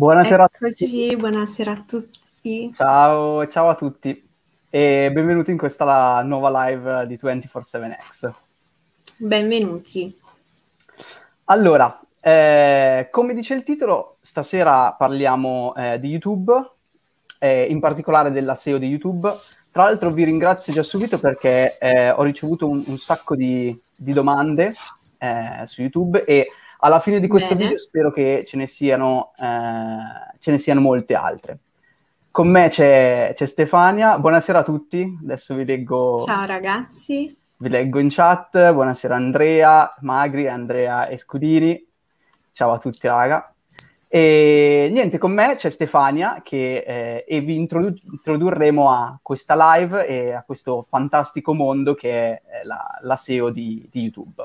Buonasera Eccoci, a tutti. buonasera a tutti. Ciao, ciao a tutti e benvenuti in questa nuova live di 24-7X. Benvenuti. Allora, eh, come dice il titolo, stasera parliamo eh, di YouTube, eh, in particolare della SEO di YouTube. Tra l'altro vi ringrazio già subito perché eh, ho ricevuto un, un sacco di, di domande eh, su YouTube e alla fine di questo Bene. video spero che ce ne siano, eh, ce ne siano molte altre. Con me c'è, c'è, Stefania, buonasera a tutti, adesso vi leggo... Ciao ragazzi! Vi leggo in chat, buonasera Andrea, Magri, Andrea Escudini, ciao a tutti raga. E niente, con me c'è Stefania che, eh, e vi introdu- introdurremo a questa live e a questo fantastico mondo che è eh, la, la SEO di, di YouTube.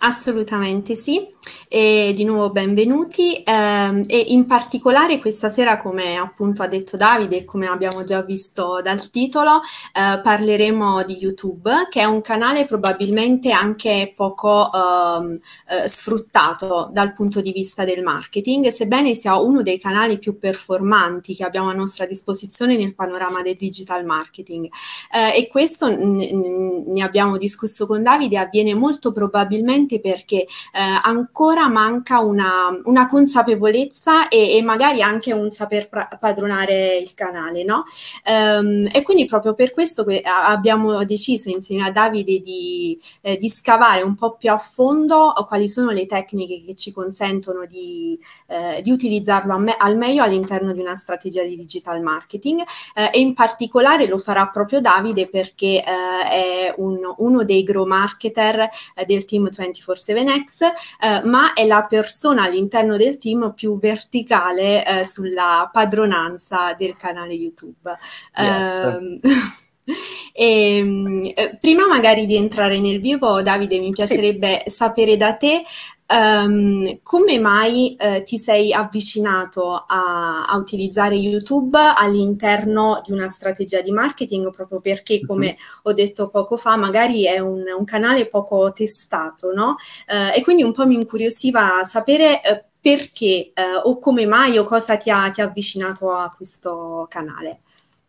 Assolutamente sì e di nuovo benvenuti eh, e in particolare questa sera come appunto ha detto Davide e come abbiamo già visto dal titolo eh, parleremo di YouTube che è un canale probabilmente anche poco ehm, eh, sfruttato dal punto di vista del marketing sebbene sia uno dei canali più performanti che abbiamo a nostra disposizione nel panorama del digital marketing eh, e questo ne abbiamo discusso con Davide avviene molto probabilmente perché eh, ancora ancora manca una, una consapevolezza e, e, magari anche un saper padronare il canale, no? Ehm, e quindi proprio per questo abbiamo deciso insieme a Davide di, eh, di, scavare un po' più a fondo oh, quali sono le tecniche che ci consentono di, eh, di utilizzarlo me al meglio all'interno di una strategia di digital marketing eh, e in particolare lo farà proprio Davide perché eh, è un, uno dei grow marketer eh, del team 24-7X, eh, ma è la persona all'interno del team più verticale eh, sulla padronanza del canale YouTube. Yes. E, ehm, ehm, prima magari di entrare nel vivo, Davide, mi piacerebbe sì. sapere da te Um, come mai eh, ti sei avvicinato a, a, utilizzare YouTube all'interno di una strategia di marketing? Proprio perché, come mm-hmm. ho detto poco fa, magari è un, un canale poco testato, no? Uh, e quindi un po' mi incuriosiva sapere uh, perché uh, o come mai o cosa ti ha, ti ha avvicinato a questo canale.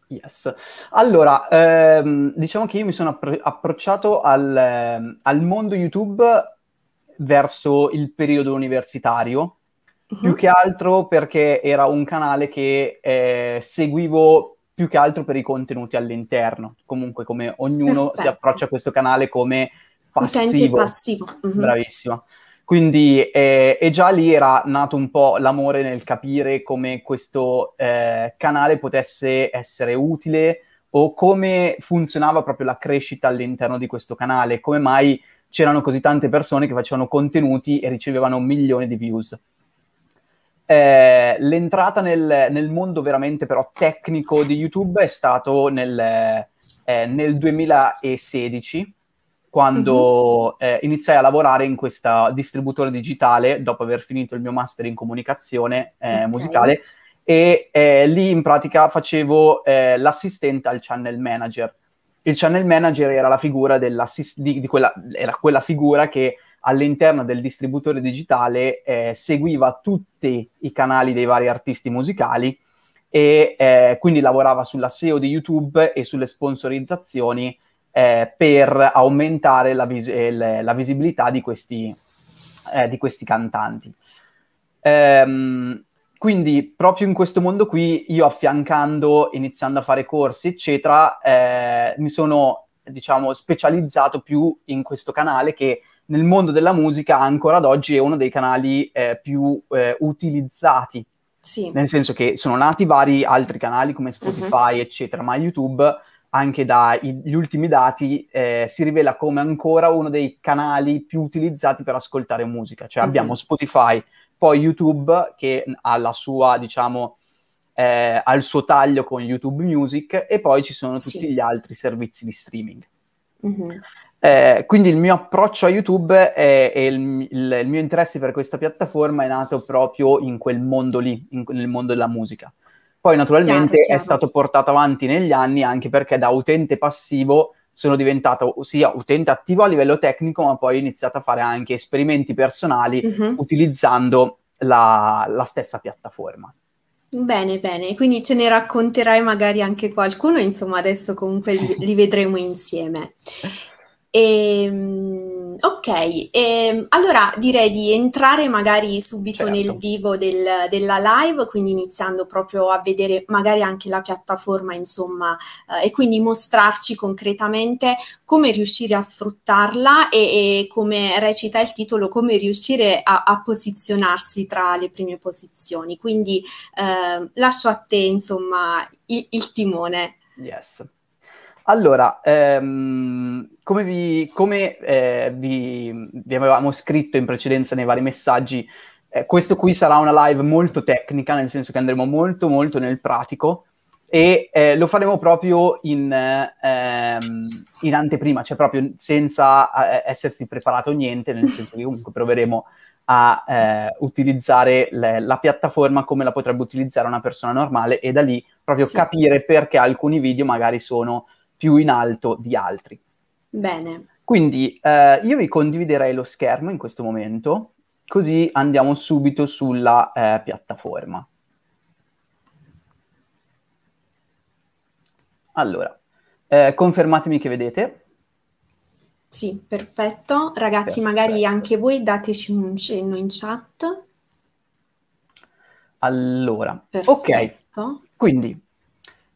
Yes. Allora, ehm, diciamo che io mi sono appro- approcciato al, ehm, al mondo YouTube verso il periodo universitario, uh-huh. più che altro perché era un canale che eh, seguivo più che altro per i contenuti all'interno, comunque come ognuno Perfetto. si approccia a questo canale come passivo. Utente passivo. Uh-huh. Mhm. Bravissima. Quindi eh, e già lì era nato un po' l'amore nel capire come questo eh, canale potesse essere utile o come funzionava proprio la crescita all'interno di questo canale, come mai c'erano così tante persone che facevano contenuti e ricevevano milioni di views. Eh, l'entrata nel, nel, mondo veramente però tecnico di YouTube è stato nel, eh, nel 2016, quando mm-hmm. eh, iniziai a lavorare in questa distributore digitale dopo aver finito il mio master in comunicazione eh, okay. musicale e eh, lì in pratica facevo eh, l'assistente al channel manager il channel manager era la figura di, di quella, era quella figura che all'interno del distributore digitale eh, seguiva tutti i canali dei vari artisti musicali e eh, quindi lavorava sulla SEO di YouTube e sulle sponsorizzazioni eh, per aumentare la, vis- la visibilità di questi, eh, di questi cantanti. Ehm, quindi proprio in questo mondo qui io affiancando, iniziando a fare corsi, eccetera, eh, mi sono, diciamo, specializzato più in questo canale che nel mondo della musica ancora ad oggi è uno dei canali eh, più eh, utilizzati. Sì. Nel senso che sono nati vari altri canali come mhm. Spotify, uh-huh. eccetera, ma YouTube anche dagli ultimi dati eh, si rivela come ancora uno dei canali più utilizzati per ascoltare musica. Cioè abbiamo mhm. Spotify, poi YouTube che ha, la sua, diciamo, eh, ha suo taglio con YouTube Music e poi ci sono tutti sì. gli altri servizi di streaming. Mm-hmm. Eh, quindi il mio approccio a YouTube e il, il, il, mio interesse per questa piattaforma è nato proprio in quel mondo lì, in, nel mondo della musica. Poi naturalmente chiaro, chiaro. è stato portato avanti negli anni anche perché da utente passivo sono diventato sia utente attivo a livello tecnico, ma poi ho iniziato a fare anche esperimenti personali mm-hmm. utilizzando la, la stessa piattaforma. Bene, bene, quindi ce ne racconterai magari anche qualcuno, insomma adesso comunque li, li vedremo insieme. Ehm, ok, ehm, allora direi di entrare magari subito Certo. nel vivo del- della live, quindi iniziando proprio a vedere magari anche la piattaforma, insomma, eh, e quindi mostrarci concretamente come riuscire a sfruttarla e, e come recita il titolo, come riuscire a, a posizionarsi tra le prime posizioni. Quindi eh, lascio a te, insomma, il il timone. Yes. Allora, ehm, come, vi, come eh, vi, vi, avevamo scritto in precedenza nei vari messaggi, eh, questo qui sarà una live molto tecnica, nel senso che andremo molto molto nel pratico e eh, lo faremo proprio in, ehm, in, anteprima, cioè proprio senza eh, essersi preparato niente, nel senso che comunque proveremo a eh, utilizzare le, la piattaforma come la potrebbe utilizzare una persona normale e da lì proprio sì. capire perché alcuni video magari sono più in alto di altri. Bene. Quindi eh, io vi condividerei lo schermo in questo momento, così andiamo subito sulla eh, piattaforma. Allora, eh, confermatemi che vedete. Sì, perfetto. Ragazzi, perfetto. magari anche voi dateci un cenno in chat. Allora, perfetto. ok. Quindi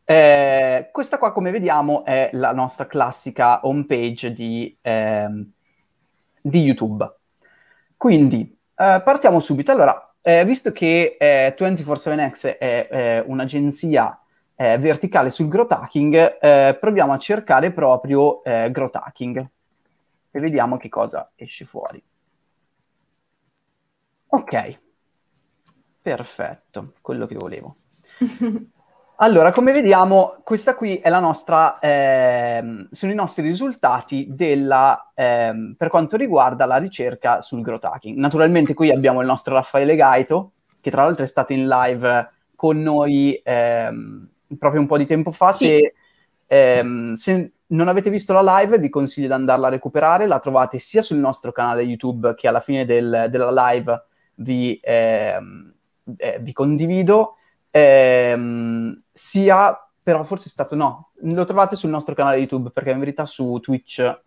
eh, questa qua, come vediamo, è la nostra classica home page di, eh, di YouTube. Quindi, eh, partiamo subito. Allora, eh, visto che 24-7X eh, è, è un'agenzia eh, verticale sul growth hacking, proviamo a cercare proprio eh, growth hacking e vediamo che cosa esce fuori. Ok, perfetto, quello che volevo. Allora, come vediamo, questa qui è la nostra, ehm, sono i nostri risultati della, ehm, per quanto riguarda la ricerca sul growth hacking. Naturalmente qui abbiamo il nostro Raffaele Gaito, che tra l'altro è stato in live con noi ehm, proprio un po' di tempo fa. Sì. Se, ehm, se non avete visto la live, vi consiglio di andarla a recuperare. La trovate sia sul nostro canale YouTube, che alla fine del, della live vi, ehm, eh, vi condivido, ehm, sia però forse è stato no, lo trovate sul nostro canale YouTube perché in verità su Twitch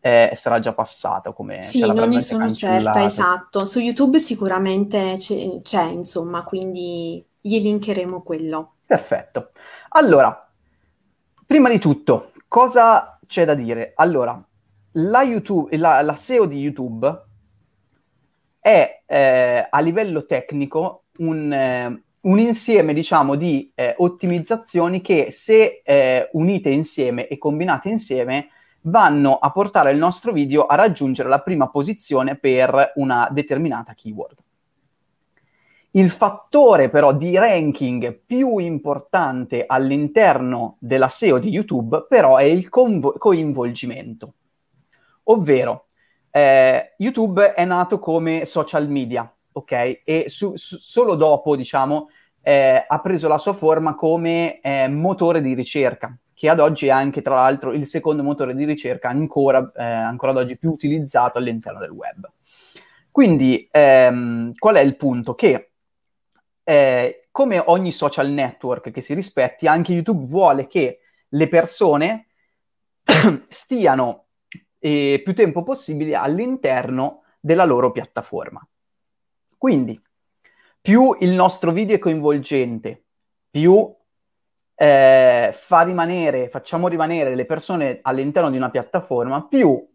eh, sarà già passato come sì, non cioè, ne sono cancellata. certa, esatto. Su YouTube sicuramente c'è, c'è, insomma, quindi gli linkeremo quello. Perfetto. Allora, prima di tutto, cosa c'è da dire? Allora, la, YouTube, la, la SEO di YouTube è eh, a livello tecnico un, eh, un insieme, diciamo, di eh, ottimizzazioni che se eh, unite insieme e combinate insieme vanno a portare il nostro video a raggiungere la prima posizione per una determinata keyword. Il fattore però di ranking più importante all'interno della SEO di YouTube però è il convo- coinvolgimento, ovvero eh, YouTube è nato come social media, ok? E su- su- solo dopo, diciamo, eh, ha preso la sua forma come eh, motore di ricerca, che ad oggi è anche tra l'altro il secondo motore di ricerca ancora, eh, ancora ad oggi più utilizzato all'interno del web. Quindi ehm, qual è il punto? Che eh, come ogni social network che si rispetti, anche YouTube vuole che le persone stiano eh, più tempo possibile all'interno della loro piattaforma. Quindi più il nostro video è coinvolgente, più eh, fa rimanere, facciamo rimanere le persone all'interno di una piattaforma, più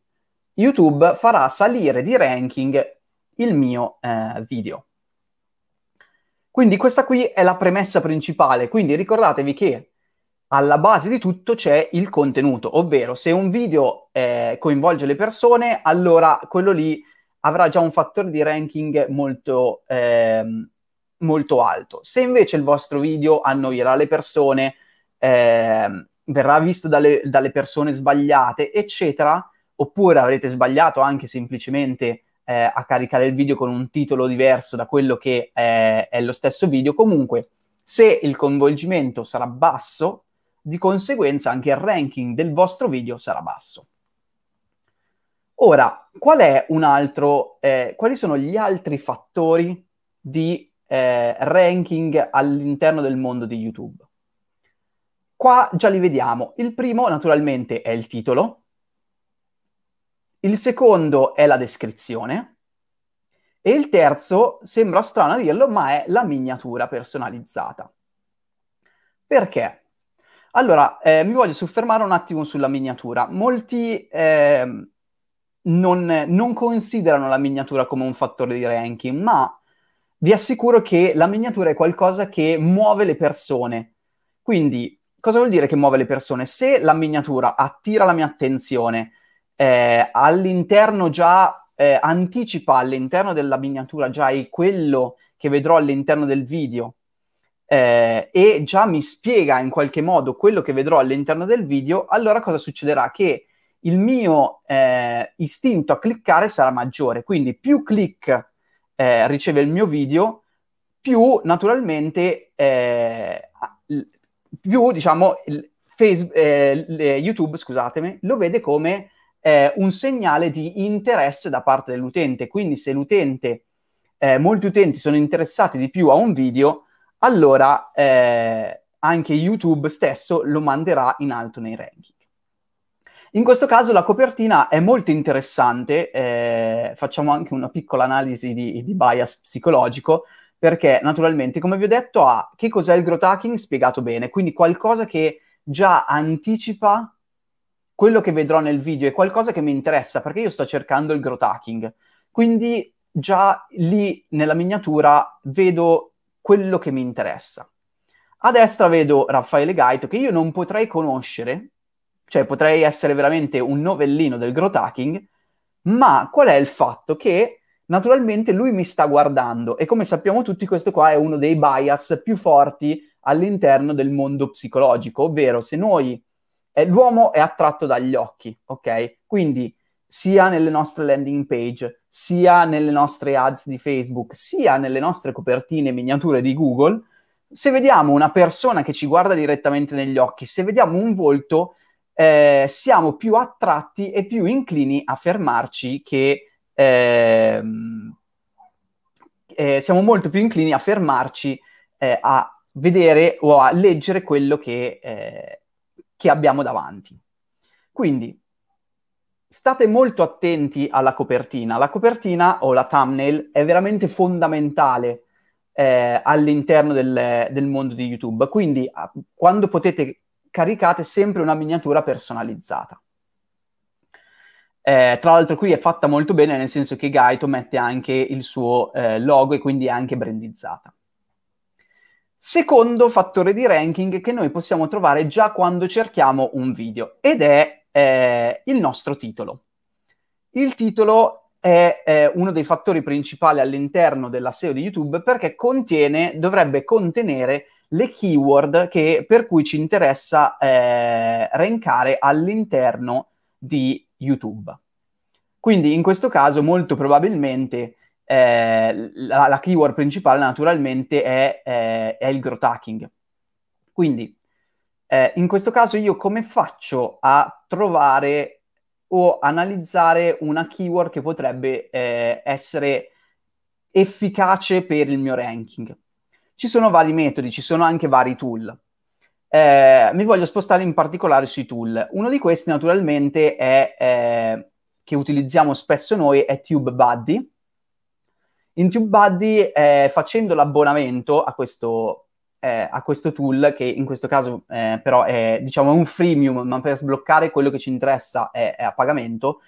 YouTube farà salire di ranking il mio eh, video. Quindi questa qui è la premessa principale, quindi ricordatevi che alla base di tutto c'è il contenuto, ovvero se un video eh, coinvolge le persone, allora quello lì avrà già un fattore di ranking molto, eh, molto alto. Se invece il vostro video annoierà le persone, eh, verrà visto dalle, dalle, persone sbagliate, eccetera, oppure avrete sbagliato anche semplicemente eh, a caricare il video con un titolo diverso da quello che eh, è lo stesso video, comunque se il coinvolgimento sarà basso, di conseguenza anche il ranking del vostro video sarà basso. Ora, qual altro, eh, quali sono gli altri fattori di eh, ranking all'interno del mondo di YouTube. Qua già li vediamo. Il primo naturalmente è il titolo, il secondo è la descrizione e il terzo, sembra strano dirlo, ma è la miniatura personalizzata. Perché? Allora, eh, mi voglio soffermare un attimo sulla miniatura. Molti eh, non, non, considerano la miniatura come un fattore di ranking, ma vi assicuro che la miniatura è qualcosa che muove le persone. Quindi, cosa vuol dire che muove le persone? Se la miniatura attira la mia attenzione, eh, all'interno già, eh, anticipa all'interno della miniatura già quello che vedrò all'interno del video eh, e già mi spiega in qualche modo quello che vedrò all'interno del video, allora cosa succederà? Che il mio eh, istinto a cliccare sarà maggiore. Quindi più clic eh, riceve il mio video, più naturalmente, eh, più diciamo, Facebook, eh, eh, YouTube, scusatemi, lo vede come eh, un segnale di interesse da parte dell'utente. Quindi se l'utente, eh, molti utenti sono interessati di più a un video, allora anche YouTube stesso lo manderà in alto nei ranking. In questo caso la copertina è molto interessante, eh, facciamo anche una piccola analisi di, di, bias psicologico, perché naturalmente, come vi ho detto, ha che cos'è il growth hacking spiegato bene, quindi qualcosa che già anticipa quello che vedrò nel video, è qualcosa che mi interessa, perché io sto cercando il growth hacking. Quindi già lì nella miniatura vedo quello che mi interessa. A destra vedo Raffaele Gaito, che io non potrei conoscere cioè potrei essere veramente un novellino del growth hacking, ma qual è il fatto? Che naturalmente lui mi sta guardando e come sappiamo tutti questo qua è uno dei bias più forti all'interno del mondo psicologico, ovvero se noi eh, l'uomo è attratto dagli occhi, ok? Quindi sia nelle nostre landing page, sia nelle nostre ads di Facebook, sia nelle nostre copertine e miniature di Google, se vediamo una persona che ci guarda direttamente negli occhi, se vediamo un volto, eh, siamo più attratti e più inclini a fermarci che... Ehm, eh, siamo molto più inclini a fermarci eh, a vedere o a leggere quello che, eh, che, abbiamo davanti. Quindi state molto attenti alla copertina. La copertina o la thumbnail è veramente fondamentale eh, all'interno del, del, mondo di YouTube. Quindi quando potete caricate sempre una miniatura personalizzata. Eh, tra l'altro qui è fatta molto bene nel senso che Gaito mette anche il suo eh, logo e quindi è anche brandizzata. Secondo fattore di ranking che noi possiamo trovare già quando cerchiamo un video ed è eh, il nostro titolo. Il titolo è uno dei fattori principali all'interno della SEO di YouTube perché contiene, dovrebbe contenere le keyword che, per cui ci interessa eh, rankare all'interno di YouTube. Quindi in questo caso molto probabilmente eh, la, la, keyword principale naturalmente è, eh, è il growth hacking. Quindi eh, in questo caso io come faccio a trovare o analizzare una keyword che potrebbe eh, essere efficace per il mio ranking? Ci sono vari metodi, ci sono anche vari tool. Eh, mi voglio spostare in particolare sui tool. Uno di questi naturalmente è, eh, che utilizziamo spesso noi, è TubeBuddy. In TubeBuddy, eh, facendo l'abbonamento a questo, eh, a questo tool, che in questo caso eh, però è diciamo, un freemium, ma per sbloccare quello che ci interessa è, è a pagamento,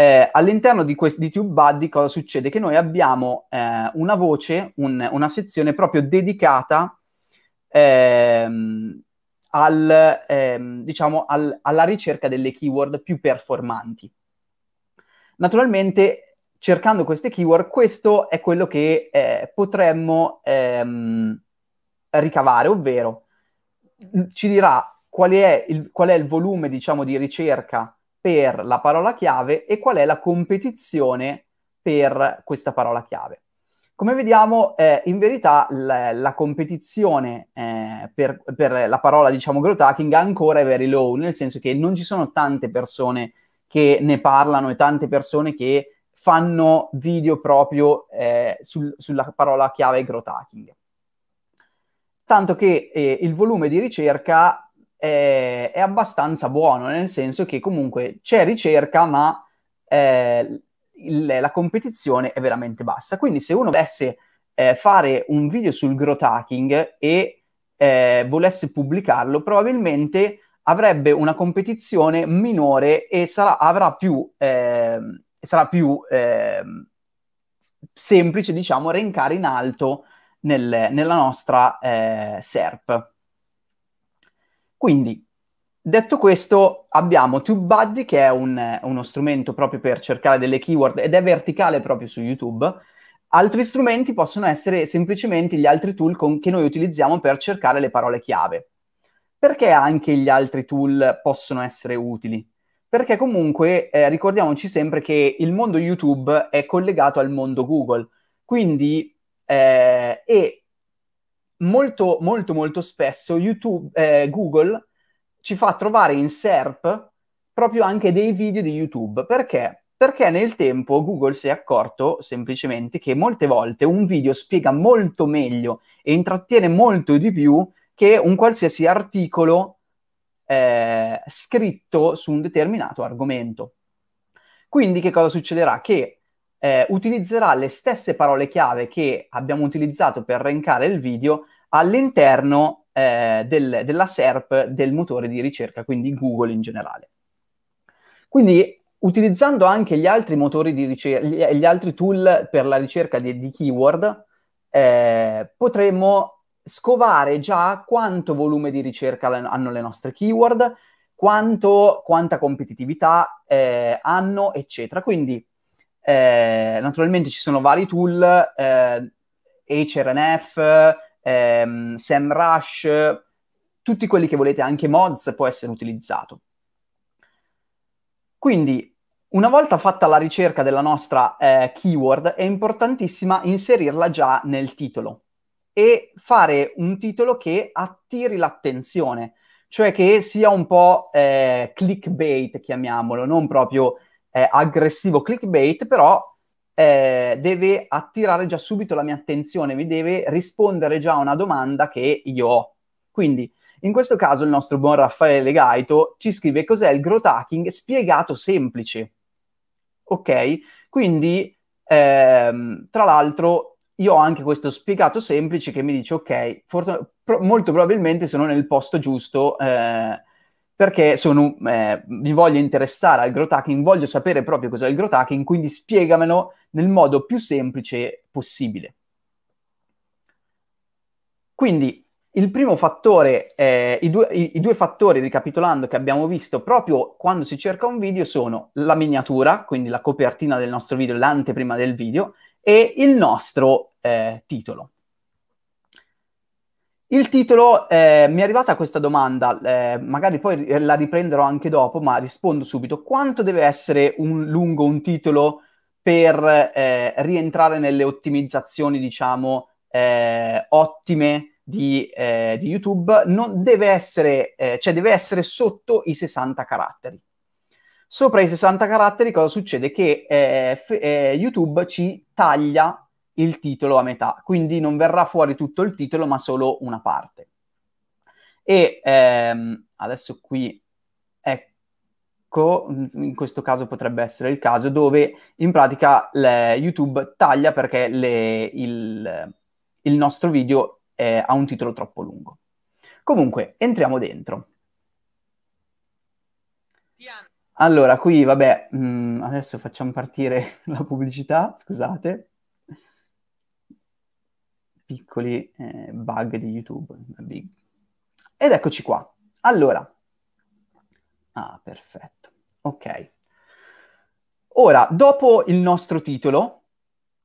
eh, all'interno di, quest- di TubeBuddy cosa succede? Che noi abbiamo eh, una voce, un, una sezione proprio dedicata ehm, al, ehm, diciamo al, alla ricerca delle keyword più performanti. Naturalmente, cercando queste keyword, questo è quello che eh, potremmo ehm, ricavare, ovvero ci dirà qual è il, qual è il volume diciamo, di ricerca per la parola chiave e qual è la competizione per questa parola chiave. Come vediamo, eh, in verità l- la competizione eh, per, per, la parola, diciamo, growth hacking ancora è very low, nel senso che non ci sono tante persone che ne parlano e tante persone che fanno video proprio eh, sul, sulla parola chiave growth hacking. Tanto che eh, il volume di ricerca eh, è abbastanza buono, nel senso che comunque c'è ricerca, ma eh, il, la competizione è veramente bassa. Quindi se uno volesse eh, fare un video sul growth hacking e eh, volesse pubblicarlo, probabilmente avrebbe una competizione minore e sarà, avrà più, ehm, sarà più ehm, semplice, diciamo, rencare in alto nel, nella nostra eh, SERP. Quindi, detto questo, abbiamo TubeBuddy, che è un, uno strumento proprio per cercare delle keyword ed è verticale proprio su YouTube. Altri strumenti possono essere semplicemente gli altri tool con, che noi utilizziamo per cercare le parole chiave. Perché anche gli altri tool possono essere utili? Perché comunque eh, ricordiamoci sempre che il mondo YouTube è collegato al mondo Google, quindi eh, e molto, molto, molto spesso YouTube, eh, Google ci fa trovare in SERP proprio anche dei video di YouTube. Perché? Perché nel tempo Google si è accorto semplicemente che molte volte un video spiega molto meglio e intrattiene molto di più che un qualsiasi articolo eh, scritto su un determinato argomento. Quindi che cosa succederà? Che eh, utilizzerà le stesse parole chiave che abbiamo utilizzato per rankare il video all'interno eh, del, della SERP del motore di ricerca, quindi Google in generale. Quindi utilizzando anche gli altri motori di ricerca, gli, gli altri tool per la ricerca di, di keyword, eh, potremmo scovare già quanto volume di ricerca le, hanno le nostre keyword, quanto, quanta competitività eh, hanno, eccetera. Quindi eh, naturalmente ci sono vari tool, eh, HRNF, ehm, SEMrush, tutti quelli che volete, anche mods può essere utilizzato. Quindi, una volta fatta la ricerca della nostra eh, keyword, è importantissima inserirla già nel titolo e fare un titolo che attiri l'attenzione, cioè che sia un po' eh, clickbait, chiamiamolo, non proprio eh, aggressivo clickbait, però eh, deve attirare già subito la mia attenzione, mi deve rispondere già a una domanda che io ho. Quindi, in questo caso, il nostro buon Raffaele Gaito ci scrive cos'è il growth hacking spiegato semplice. Ok? Quindi, ehm, tra l'altro, io ho anche questo spiegato semplice che mi dice, ok, for- pro- molto probabilmente sono nel posto giusto. Eh, perché sono, eh, mi voglio interessare al growth hacking, voglio sapere proprio cos'è il growth hacking, quindi spiegamelo nel modo più semplice possibile. Quindi il primo fattore, eh, i, due, i, i, due, fattori, ricapitolando, che abbiamo visto proprio quando si cerca un video sono la miniatura, quindi la copertina del nostro video, l'anteprima del video, e il nostro eh, titolo. Il titolo, eh, mi è arrivata questa domanda, eh, magari poi la riprenderò anche dopo, ma rispondo subito. Quanto deve essere un lungo un titolo per eh, rientrare nelle ottimizzazioni, diciamo, eh, ottime di, eh, di YouTube? Deve essere, eh, cioè deve essere sotto i 60 caratteri. Sopra i 60 caratteri cosa succede? Che f- YouTube ci taglia il titolo a metà, quindi non verrà fuori tutto il titolo ma solo una parte. E ehm, adesso qui ecco, in questo caso potrebbe essere il caso dove in pratica le, YouTube taglia perché le, il, il, nostro video eh, ha un titolo troppo lungo. Comunque, entriamo dentro. Allora, qui vabbè, mh, mm, adesso facciamo partire la pubblicità, scusate piccoli eh, bug di YouTube. Big. Ed eccoci qua. Allora. Ah, perfetto. Ok. Ora, dopo il nostro titolo,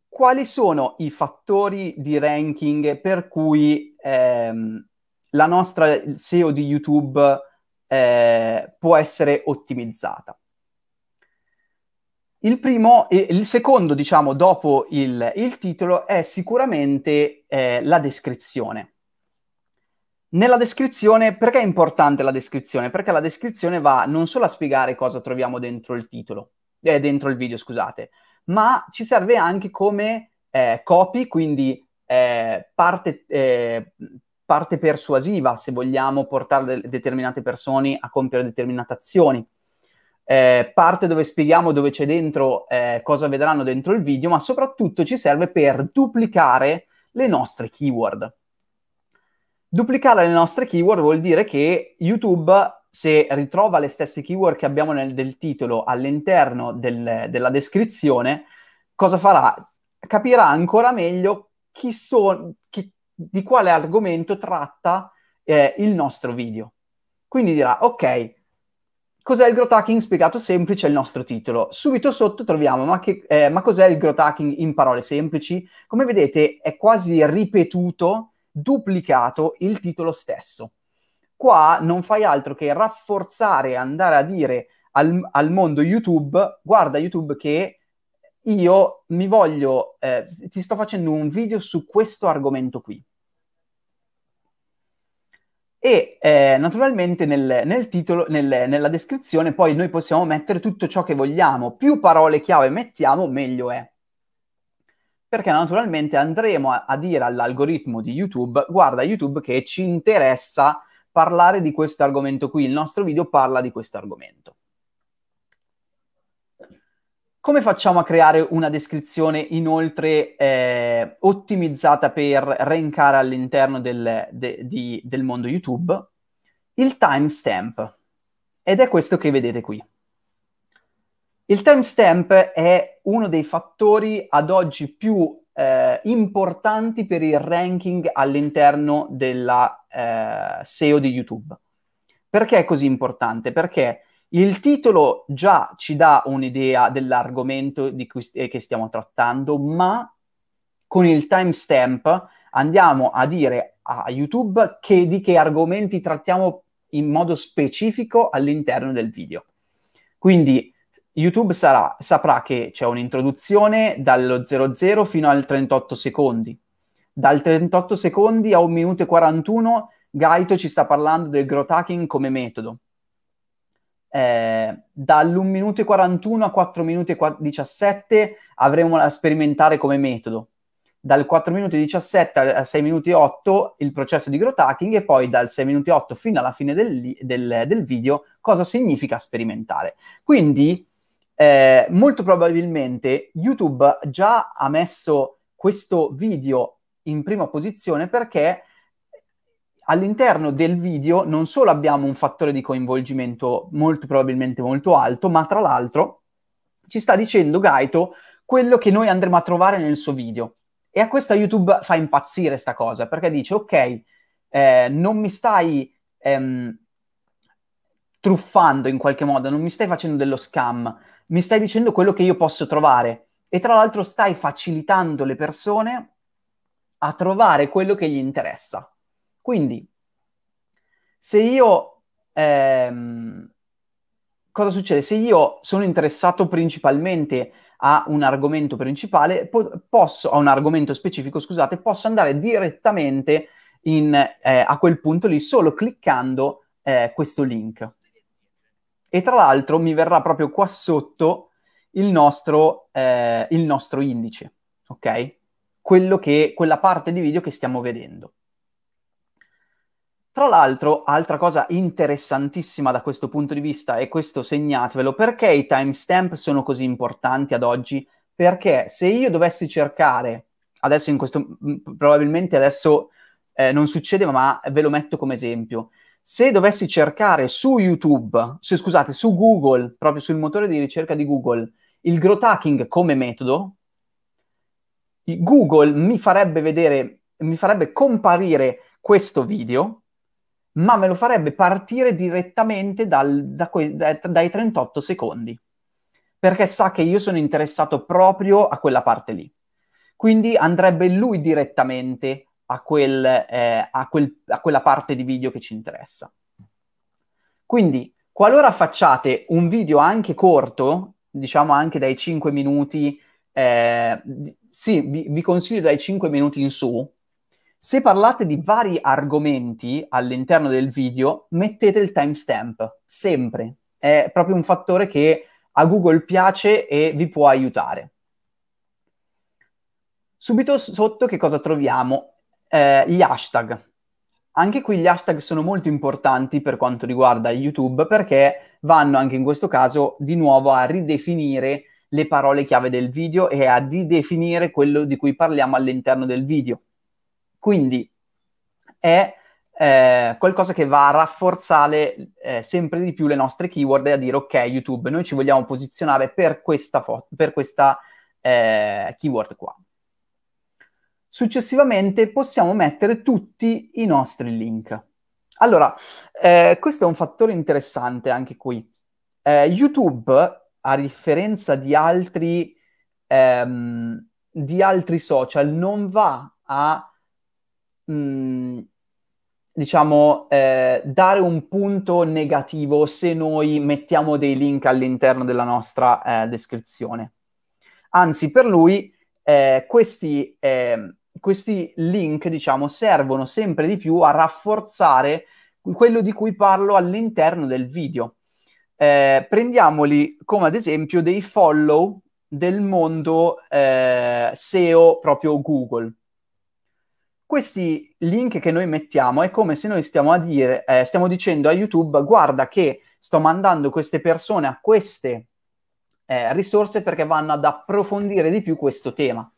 quali sono i fattori di ranking per cui ehm, la nostra SEO di YouTube eh, può essere ottimizzata? Il primo, il secondo, diciamo, dopo il, il titolo è sicuramente eh, la descrizione. Nella descrizione, perché è importante la descrizione? Perché la descrizione va non solo a spiegare cosa troviamo dentro il titolo, eh, dentro il video, scusate, ma ci serve anche come eh, copy, quindi eh, parte, eh, parte, persuasiva, se vogliamo portare de- determinate persone a compiere determinate azioni eh, parte dove spieghiamo dove c'è dentro, eh, cosa vedranno dentro il video, ma soprattutto ci serve per duplicare le nostre keyword. Duplicare le nostre keyword vuol dire che YouTube, se ritrova le stesse keyword che abbiamo nel del titolo all'interno del, della descrizione, cosa farà? Capirà ancora meglio chi sono, chi, di quale argomento tratta eh, il nostro video. Quindi dirà, ok, Cos'è il growth hacking? Spiegato semplice è il nostro titolo. Subito sotto troviamo ma, che, eh, ma cos'è il growth hacking in parole semplici? Come vedete è quasi ripetuto, duplicato il titolo stesso. Qua non fai altro che rafforzare, andare a dire al, al mondo YouTube, guarda YouTube che io mi voglio, eh, ti sto facendo un video su questo argomento qui. E eh, naturalmente nel, nel titolo, nel, nella descrizione, poi noi possiamo mettere tutto ciò che vogliamo. Più parole chiave mettiamo, meglio è. Perché naturalmente andremo a, a dire all'algoritmo di YouTube, guarda YouTube che ci interessa parlare di questo argomento qui, il nostro video parla di questo argomento come facciamo a creare una descrizione inoltre eh, ottimizzata per rankare all'interno del, de, di, del mondo YouTube? Il timestamp. Ed è questo che vedete qui. Il timestamp è uno dei fattori ad oggi più eh, importanti per il ranking all'interno della eh, SEO di YouTube. Perché è così importante? Perché il titolo già ci dà un'idea dell'argomento di cui st- eh, che stiamo trattando, ma con il timestamp andiamo a dire a YouTube che, di che argomenti trattiamo in modo specifico all'interno del video. Quindi YouTube sarà, saprà che c'è un'introduzione dallo 00 fino al 38 secondi. Dal 38 secondi a 1 minuto e 41 Gaito ci sta parlando del growth hacking come metodo eh, dall'1 minuto e 41 a 4 minuti e 4, 17 avremo da sperimentare come metodo. Dal 4 minuti e 17 a 6 minuti e 8 il processo di growth hacking e poi dal 6 minuti e 8 fino alla fine del, del, del video cosa significa sperimentare. Quindi eh, molto probabilmente YouTube già ha messo questo video in prima posizione perché all'interno del video non solo abbiamo un fattore di coinvolgimento molto probabilmente molto alto, ma tra l'altro ci sta dicendo Gaito quello che noi andremo a trovare nel suo video. E a questa YouTube fa impazzire sta cosa, perché dice, ok, eh, non mi stai ehm, truffando in qualche modo, non mi stai facendo dello scam, mi stai dicendo quello che io posso trovare. E tra l'altro stai facilitando le persone a trovare quello che gli interessa. Quindi, se io... Ehm, cosa succede? Se io sono interessato principalmente a un argomento principale, po- posso, a un argomento specifico, scusate, posso andare direttamente in, eh, a quel punto lì solo cliccando eh, questo link. E tra l'altro mi verrà proprio qua sotto il nostro, eh, il nostro indice, ok? Che, quella parte di video che stiamo vedendo. Tra l'altro, altra cosa interessantissima da questo punto di vista, e questo segnatevelo, perché i timestamp sono così importanti ad oggi? Perché se io dovessi cercare, adesso in questo, mm, probabilmente adesso eh, non succede, ma ve lo metto come esempio, se dovessi cercare su YouTube, su, scusate, su Google, proprio sul motore di ricerca di Google, il growth hacking come metodo, Google mi farebbe vedere, mi farebbe comparire questo video ma me lo farebbe partire direttamente dal, da que- dai 38 secondi, perché sa che io sono interessato proprio a quella parte lì. Quindi andrebbe lui direttamente a, quel, eh, a, quel, a quella parte di video che ci interessa. Quindi, qualora facciate un video anche corto, diciamo anche dai 5 minuti, eh, sì, vi, vi consiglio dai 5 minuti in su, se parlate di vari argomenti all'interno del video, mettete il timestamp, sempre. È proprio un fattore che a Google piace e vi può aiutare. Subito sotto che cosa troviamo? Eh, gli hashtag. Anche qui gli hashtag sono molto importanti per quanto riguarda YouTube perché vanno anche in questo caso di nuovo a ridefinire le parole chiave del video e a ridefinire quello di cui parliamo all'interno del video. Quindi è eh, qualcosa che va a rafforzare eh, sempre di più le nostre keyword e a dire ok YouTube, noi ci vogliamo posizionare per questa, fo- per questa eh, keyword qua. Successivamente possiamo mettere tutti i nostri link. Allora, eh, questo è un fattore interessante anche qui. Eh, YouTube, a differenza di altri, ehm, di altri social, non va a Mm, diciamo, eh, dare un punto negativo se noi mettiamo dei link all'interno della nostra eh, descrizione. Anzi, per lui eh, questi, ehm, questi link, diciamo, servono sempre di più a rafforzare quello di cui parlo all'interno del video. Eh, prendiamoli come ad esempio dei follow del mondo eh, SEO proprio Google questi link che noi mettiamo è come se noi stiamo, a dire, eh, stiamo dicendo a YouTube guarda che sto mandando queste persone a queste eh, risorse perché vanno ad approfondire di più questo tema.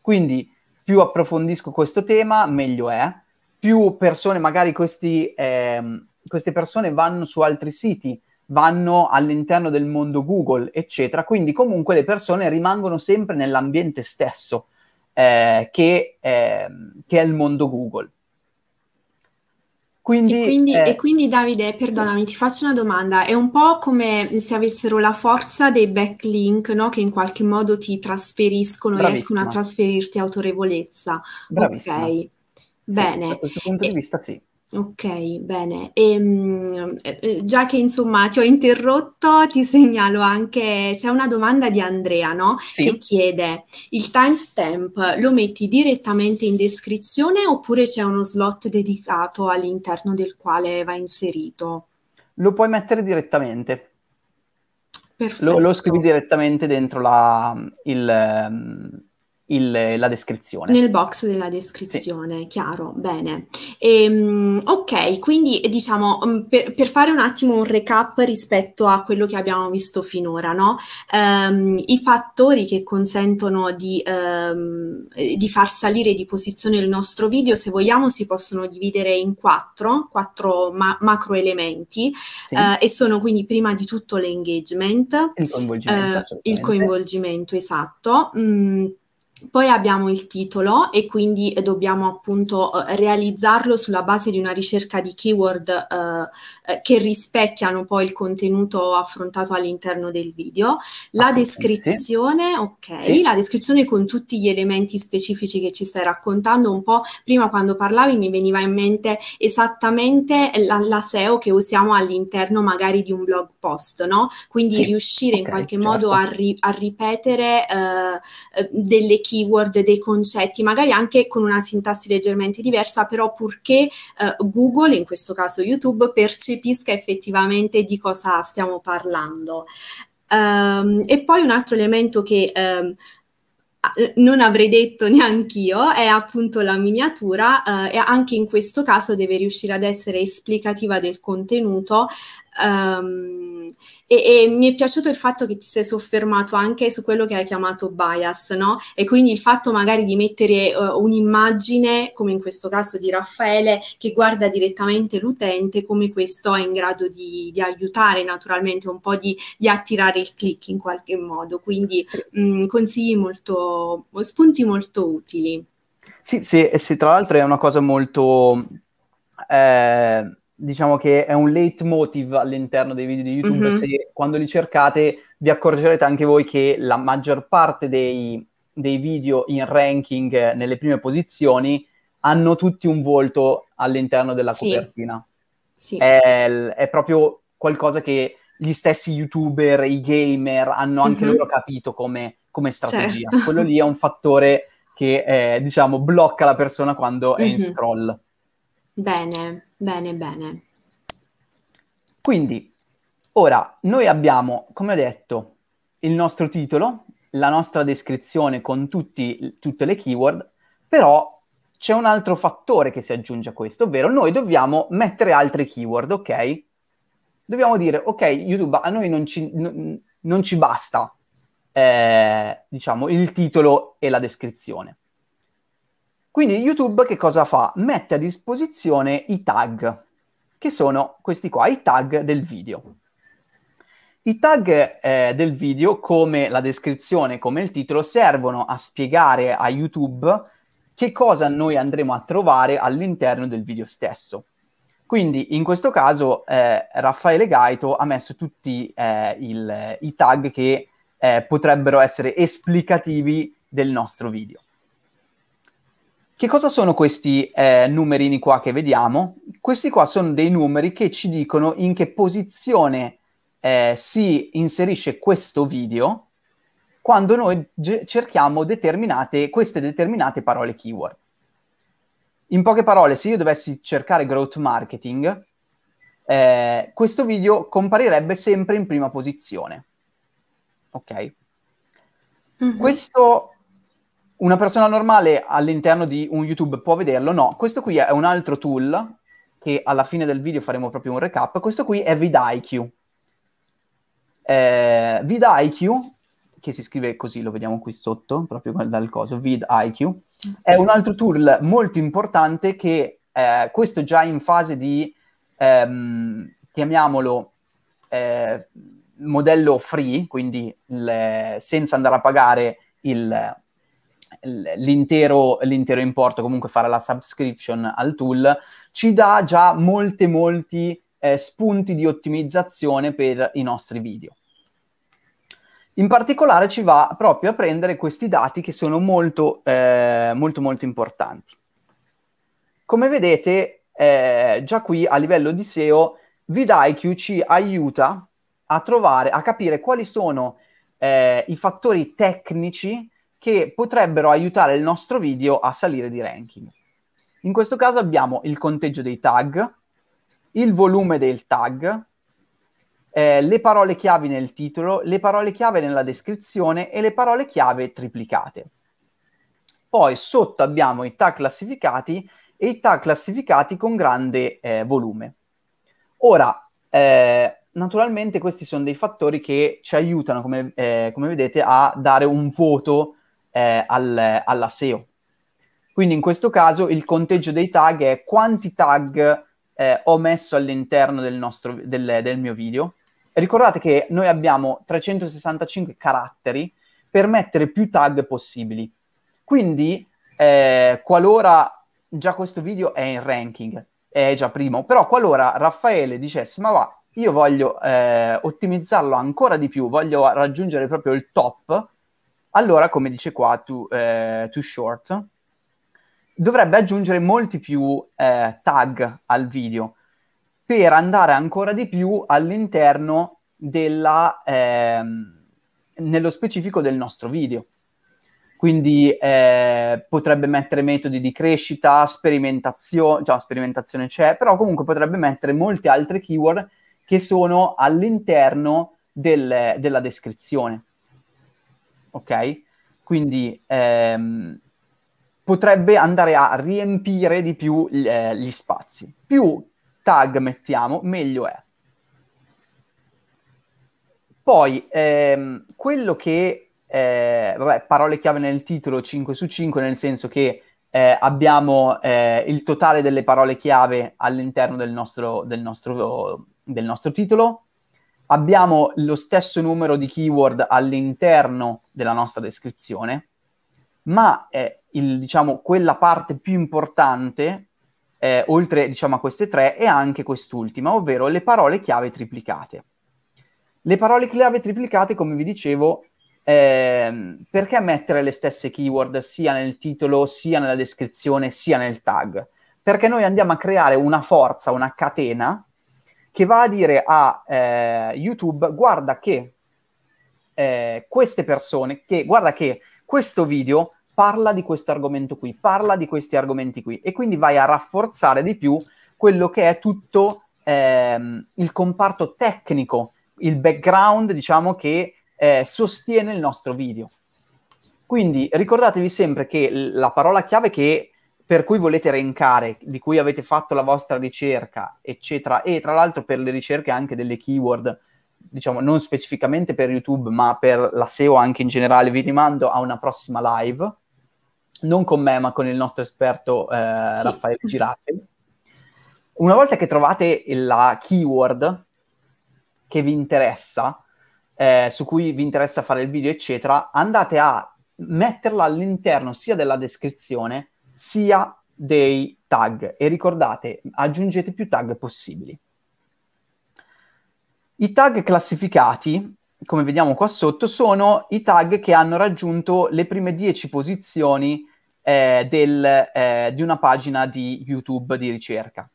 Quindi più approfondisco questo tema, meglio è. Più persone, magari questi, eh, queste persone vanno su altri siti, vanno all'interno del mondo Google, eccetera. Quindi comunque le persone rimangono sempre nell'ambiente stesso eh, che, eh, che, è il mondo Google. Quindi, e, quindi, eh, e quindi Davide, perdonami, ti faccio una domanda. È un po' come se avessero la forza dei backlink no? che in qualche modo ti trasferiscono, riescono a trasferirti autorevolezza. Bravissima. Ok, sì, bene. Da questo punto di vista sì. Ok, bene. Ehm, eh, eh, già che insomma ti ho interrotto, ti segnalo anche, c'è una domanda di Andrea, no? Che chiede, il timestamp lo metti direttamente in descrizione oppure c'è uno slot dedicato all'interno del quale va inserito? Lo puoi mettere direttamente. Lo, lo scrivi direttamente dentro la, il, ehm, il, la descrizione. Nel box della descrizione, sì. chiaro, bene. Ehm, ok, quindi diciamo mm, per, per, fare un attimo un recap rispetto a quello che abbiamo visto finora, no? Ehm, I fattori che consentono di, ehm, di, far salire di posizione il nostro video, se vogliamo, si possono dividere in quattro, quattro ma- macro elementi sì. eh, e sono quindi prima di tutto l'engagement, il coinvolgimento, eh, il coinvolgimento esatto. Mm, poi abbiamo il titolo e quindi eh, dobbiamo appunto eh, realizzarlo sulla base di una ricerca di keyword eh, eh, che rispecchiano poi il contenuto affrontato all'interno del video. La descrizione, ok, sì. la descrizione con tutti gli elementi specifici che ci stai raccontando un po'. Prima quando parlavi mi veniva in mente esattamente la, la SEO che usiamo all'interno magari di un blog post, no? Quindi sì. riuscire okay, in qualche certo. modo a, ri, a ripetere eh, delle keyword, dei concetti, magari anche con una sintassi leggermente diversa, però purché eh, Google, in questo caso YouTube, percepisca effettivamente di cosa stiamo parlando. Um, e poi un altro elemento che um, non avrei detto neanch'io, è appunto la miniatura eh, e anche in questo caso deve riuscire ad essere esplicativa del contenuto. Um, e, e, mi è piaciuto il fatto che ti sei soffermato anche su quello che hai chiamato bias, no? E quindi il fatto magari di mettere uh, un'immagine, come in questo caso di Raffaele, che guarda direttamente l'utente, come questo è in grado di, di aiutare naturalmente un po' di, di, attirare il click in qualche modo. Quindi mh, mm, consigli molto, spunti molto utili. Sì, sì, sì, tra l'altro è una cosa molto... Eh diciamo che è un leitmotiv all'interno dei video di YouTube, mm-hmm. se quando li cercate vi accorgerete anche voi che la maggior parte dei, dei video in ranking eh, nelle prime posizioni hanno tutti un volto all'interno della sì. copertina. Sì. È, è, proprio qualcosa che gli stessi youtuber, i gamer hanno anche mm-hmm. loro capito come, come strategia. Certo. Quello lì è un fattore che, eh, diciamo, blocca la persona quando mm-hmm. è in mhm. scroll. Bene, Bene, bene. Quindi, ora, noi abbiamo, come ho detto, il nostro titolo, la nostra descrizione con tutti, tutte le keyword, però c'è un altro fattore che si aggiunge a questo, ovvero noi dobbiamo mettere altre keyword, ok? Dobbiamo dire, ok, YouTube, a noi non ci, non, non ci basta, eh, diciamo, il titolo e la descrizione. Quindi YouTube che cosa fa? Mette a disposizione i tag, che sono questi qua, i tag del video. I tag eh, del video, come la descrizione, come il titolo, servono a spiegare a YouTube che cosa noi andremo a trovare all'interno del video stesso. Quindi in questo caso eh, Raffaele Gaito ha messo tutti eh, il, i tag che eh, potrebbero essere esplicativi del nostro video. Che cosa sono questi eh, numerini qua che vediamo? Questi qua sono dei numeri che ci dicono in che posizione eh, si inserisce questo video quando noi ge- cerchiamo determinate, queste determinate parole keyword. In poche parole, se io dovessi cercare growth marketing, eh, questo video comparirebbe sempre in prima posizione. Ok? Mm-hmm. Questo una persona normale all'interno di un YouTube può vederlo? No, questo qui è un altro tool che alla fine del video faremo proprio un recap. Questo qui è vidIQ. Eh, vidIQ, che si scrive così, lo vediamo qui sotto, proprio dal coso, vidIQ, è un altro tool molto importante che eh, questo già in fase di, ehm, chiamiamolo, eh, modello free, quindi le, senza andare a pagare il l'intero, l'intero importo, comunque fare la subscription al tool, ci dà già molti, molti eh, spunti di ottimizzazione per i nostri video. In particolare ci va proprio a prendere questi dati che sono molto, eh, molto, molto importanti. Come vedete, eh, già qui a livello di SEO, VidIQ ci aiuta a trovare, a capire quali sono eh, i fattori tecnici che potrebbero aiutare il nostro video a salire di ranking. In questo caso abbiamo il conteggio dei tag, il volume del tag, eh, le parole chiave nel titolo, le parole chiave nella descrizione e le parole chiave triplicate. Poi sotto abbiamo i tag classificati e i tag classificati con grande eh, volume. Ora, eh, naturalmente questi sono dei fattori che ci aiutano, come, eh, come vedete, a dare un voto eh, al, alla SEO. Quindi in questo caso il conteggio dei tag è quanti tag eh, ho messo all'interno del, nostro, del, del mio video. Ricordate che noi abbiamo 365 caratteri per mettere più tag possibili. Quindi, eh, qualora già questo video è in ranking, è già primo, però qualora Raffaele dicesse, ma va, io voglio eh, ottimizzarlo ancora di più, voglio raggiungere proprio il top, allora, come dice qua Too, eh, too Short, dovrebbe aggiungere molti più eh, tag al video per andare ancora di più all'interno della, ehm, nello specifico del nostro video. Quindi eh, potrebbe mettere metodi di crescita, sperimentazione, già cioè, sperimentazione c'è, però comunque potrebbe mettere molte altre keyword che sono all'interno del, della descrizione ok? Quindi ehm, potrebbe andare a riempire di più eh, gli spazi. Più tag mettiamo, meglio è. Poi, ehm, quello che, eh, vabbè, parole chiave nel titolo 5 su 5, nel senso che eh, abbiamo eh, il totale delle parole chiave all'interno del nostro, del nostro, del nostro titolo, abbiamo lo stesso numero di keyword all'interno della nostra descrizione, ma eh, il, diciamo, quella parte più importante, eh, oltre diciamo, a queste tre, è anche quest'ultima, ovvero le parole chiave triplicate. Le parole chiave triplicate, come vi dicevo, eh, perché mettere le stesse keyword sia nel titolo, sia nella descrizione, sia nel tag? Perché noi andiamo a creare una forza, una catena che va a dire a eh, YouTube guarda che eh, queste persone, che guarda che questo video parla di questo argomento qui, parla di questi argomenti qui e quindi vai a rafforzare di più quello che è tutto ehm, il comparto tecnico, il background diciamo che eh, sostiene il nostro video. Quindi ricordatevi sempre che la parola chiave che per cui volete elencare, di cui avete fatto la vostra ricerca, eccetera, e tra l'altro per le ricerche anche delle keyword, diciamo non specificamente per YouTube, ma per la SEO anche in generale, vi rimando a una prossima live, non con me, ma con il nostro esperto eh, sì. Raffaele Giraffe. Una volta che trovate la keyword che vi interessa, eh, su cui vi interessa fare il video, eccetera, andate a metterla all'interno sia della descrizione, sia dei tag e ricordate, aggiungete più tag possibili. I tag classificati, come vediamo qua sotto, sono i tag che hanno raggiunto le prime 10 posizioni eh, del, eh, di una pagina di YouTube di ricerca.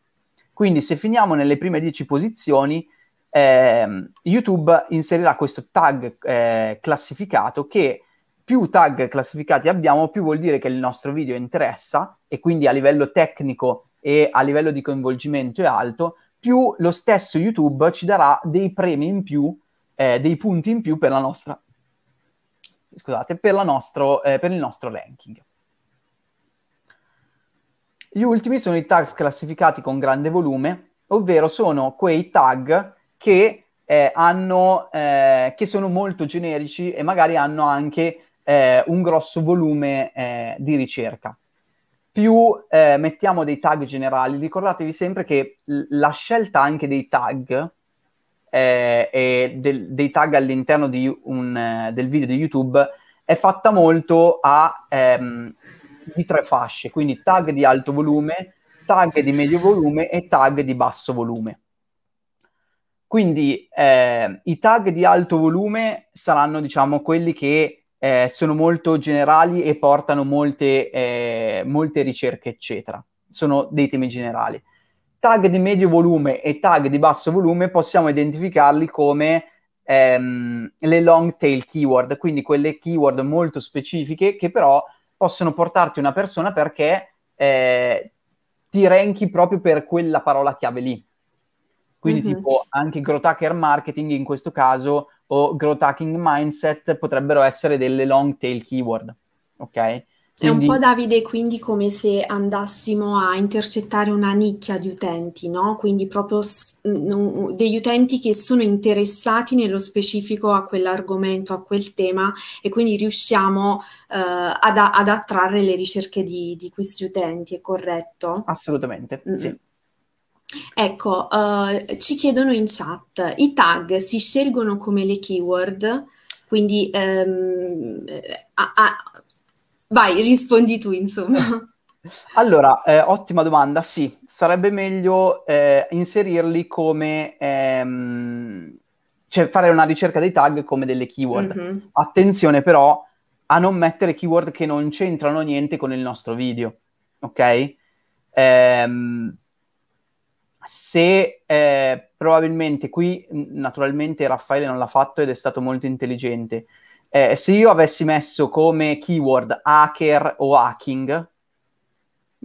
Quindi se finiamo nelle prime 10 posizioni, eh, YouTube inserirà questo tag eh, classificato che più tag classificati abbiamo, più vuol dire che il nostro video interessa e quindi a livello tecnico e a livello di coinvolgimento è alto, più lo stesso YouTube ci darà dei premi in più, eh, dei punti in più per, la nostra, scusate, per, nostro, eh, per il nostro ranking. Gli ultimi sono i tags classificati con grande volume, ovvero sono quei tag che, eh, hanno, eh, che sono molto generici e magari hanno anche eh, un grosso volume eh, di ricerca. Più eh, mettiamo dei tag generali, ricordatevi sempre che l- la scelta anche dei tag eh, e del- dei tag all'interno un, eh, del video di YouTube è fatta molto a ehm, di tre fasce, quindi tag di alto volume, tag di medio volume e tag di basso volume. Quindi eh, i tag di alto volume saranno, diciamo, quelli che eh, sono molto generali e portano molte, eh, molte ricerche, eccetera. Sono dei temi generali. Tag di medio volume e tag di basso volume possiamo identificarli come ehm, le long tail keyword, quindi quelle keyword molto specifiche che però possono portarti una persona perché eh, ti ranki proprio per quella parola chiave lì. Quindi mm-hmm. tipo anche growth hacker marketing in questo caso o growth hacking mindset potrebbero essere delle long tail keyword, ok? Quindi... È un po' Davide quindi come se andassimo a intercettare una nicchia di utenti, no? Quindi proprio s- non, degli utenti che sono interessati nello specifico a quell'argomento, a quel tema e quindi riusciamo eh, ad, ad, attrarre le ricerche di, di, questi utenti, è corretto? Assolutamente, mm. sì. Ecco, uh, ci chiedono in chat, i tag si scelgono come le keyword, quindi um, a, a, vai, rispondi tu insomma. Allora, eh, ottima domanda, sì, sarebbe meglio eh, inserirli come, ehm, cioè fare una ricerca dei tag come delle keyword. Mm-hmm. Attenzione però a non mettere keyword che non c'entrano niente con il nostro video, ok? Ehm, se eh, probabilmente qui naturalmente Raffaele non l'ha fatto ed è stato molto intelligente. Eh, se io avessi messo come keyword hacker o hacking,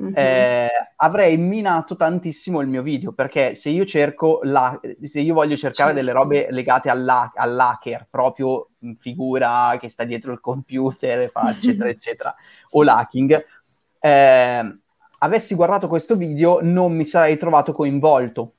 mm-hmm. eh, avrei minato tantissimo il mio video perché se io cerco la, se io voglio cercare certo. delle robe legate alla, all'hacker, proprio mm, figura che sta dietro il computer, fa, eccetera, eccetera, o l'hacking, eh, avessi guardato questo video non mi sarei trovato coinvolto.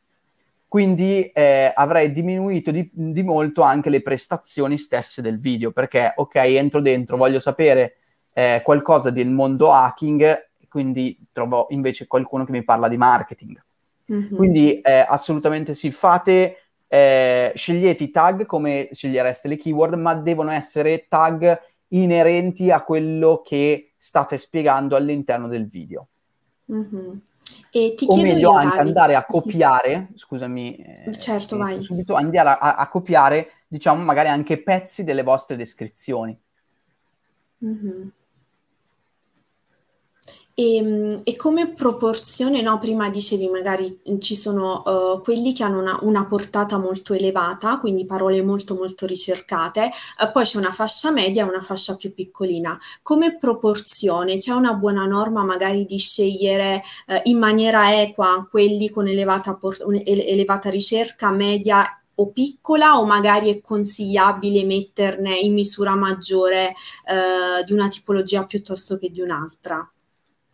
Quindi eh, avrei diminuito di, di, molto anche le prestazioni stesse del video, perché ok, entro dentro, voglio sapere eh, qualcosa del mondo hacking, quindi trovo invece qualcuno che mi parla di marketing. Mm-hmm. Quindi eh, assolutamente sì, fate, eh, scegliete i tag come scegliereste le keyword, ma devono essere tag inerenti a quello che state spiegando all'interno del video. Mm-hmm. E ti o chiedo meglio io, anche Davide. andare a copiare, eh, certo, sì. scusami, certo, eh, subito andare a, a, copiare, diciamo, magari anche pezzi delle vostre descrizioni. Mm-hmm. E, ehm, e, come proporzione, no, prima dicevi magari ci sono uh, quelli che hanno una, una, portata molto elevata, quindi parole molto molto ricercate, uh, poi c'è una fascia media e una fascia più piccolina. Come proporzione c'è una buona norma magari di scegliere uh, in maniera equa quelli con elevata, elevata ricerca, media o piccola o magari è consigliabile metterne in misura maggiore di una tipologia piuttosto che di un'altra?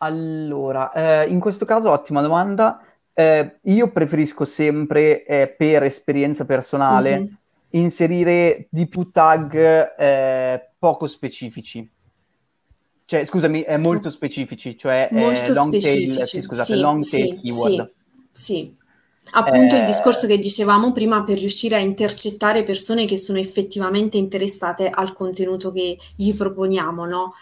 Allora, eh, in questo caso ottima domanda. Eh, io preferisco sempre, eh, per esperienza personale, mm-hmm. inserire di più tag eh, poco specifici. Cioè, scusami, eh, molto specifici, cioè eh, molto long specifici. tail, sì, scusate, sì, long tail sì, keyword. Sì, Appunto il discorso che dicevamo prima per riuscire a intercettare persone che sono effettivamente interessate al contenuto che gli proponiamo, no?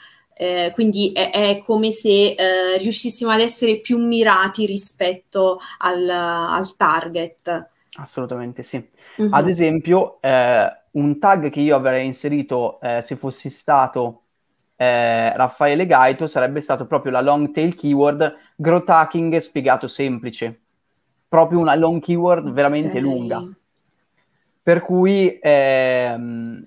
Eh, quindi è, è, come se eh, riuscissimo ad essere più mirati rispetto al, al target. Assolutamente sì. Uh-huh. Ad esempio, eh, un tag che io avrei inserito eh, se fossi stato eh, Raffaele Gaito sarebbe stato proprio la long tail keyword growth hacking spiegato semplice. Proprio una long keyword veramente okay. lunga. Per cui ehm,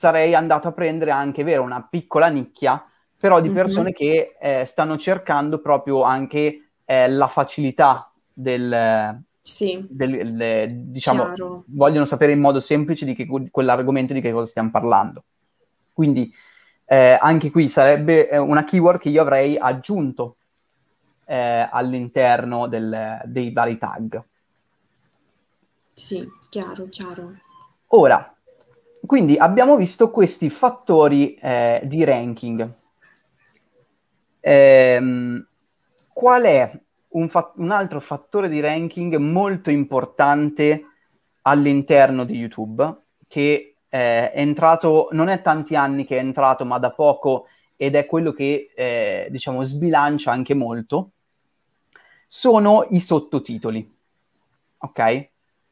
sarei andato a prendere anche, vero, una piccola nicchia, però di mhm. persone mm-hmm. che eh, stanno cercando proprio anche eh, la facilità del... Sì, del, del, diciamo, chiaro. vogliono sapere in modo semplice di, che, quell'argomento di che cosa stiamo parlando. Quindi eh, anche qui sarebbe eh, una keyword che io avrei aggiunto eh, all'interno del, dei vari tag. Sì, chiaro, chiaro. Ora, quindi abbiamo visto questi fattori eh, di ranking. Ehm, qual è un, fa- un, altro fattore di ranking molto importante all'interno di YouTube che eh, è entrato, non è tanti anni che è entrato, ma da poco ed è quello che eh, diciamo sbilancia anche molto, sono i sottotitoli. Ok?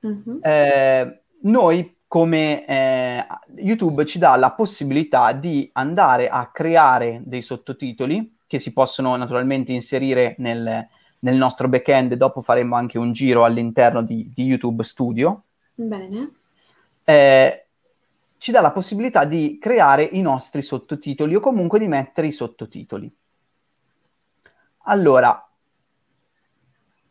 Mm-hmm. Eh, noi come eh, YouTube ci dà la possibilità di andare a creare dei sottotitoli che si possono naturalmente inserire nel, nel nostro backend. dopo faremo anche un giro all'interno di, di YouTube Studio. Bene. Eh, ci dà la possibilità di creare i nostri sottotitoli o comunque di mettere i sottotitoli. Allora,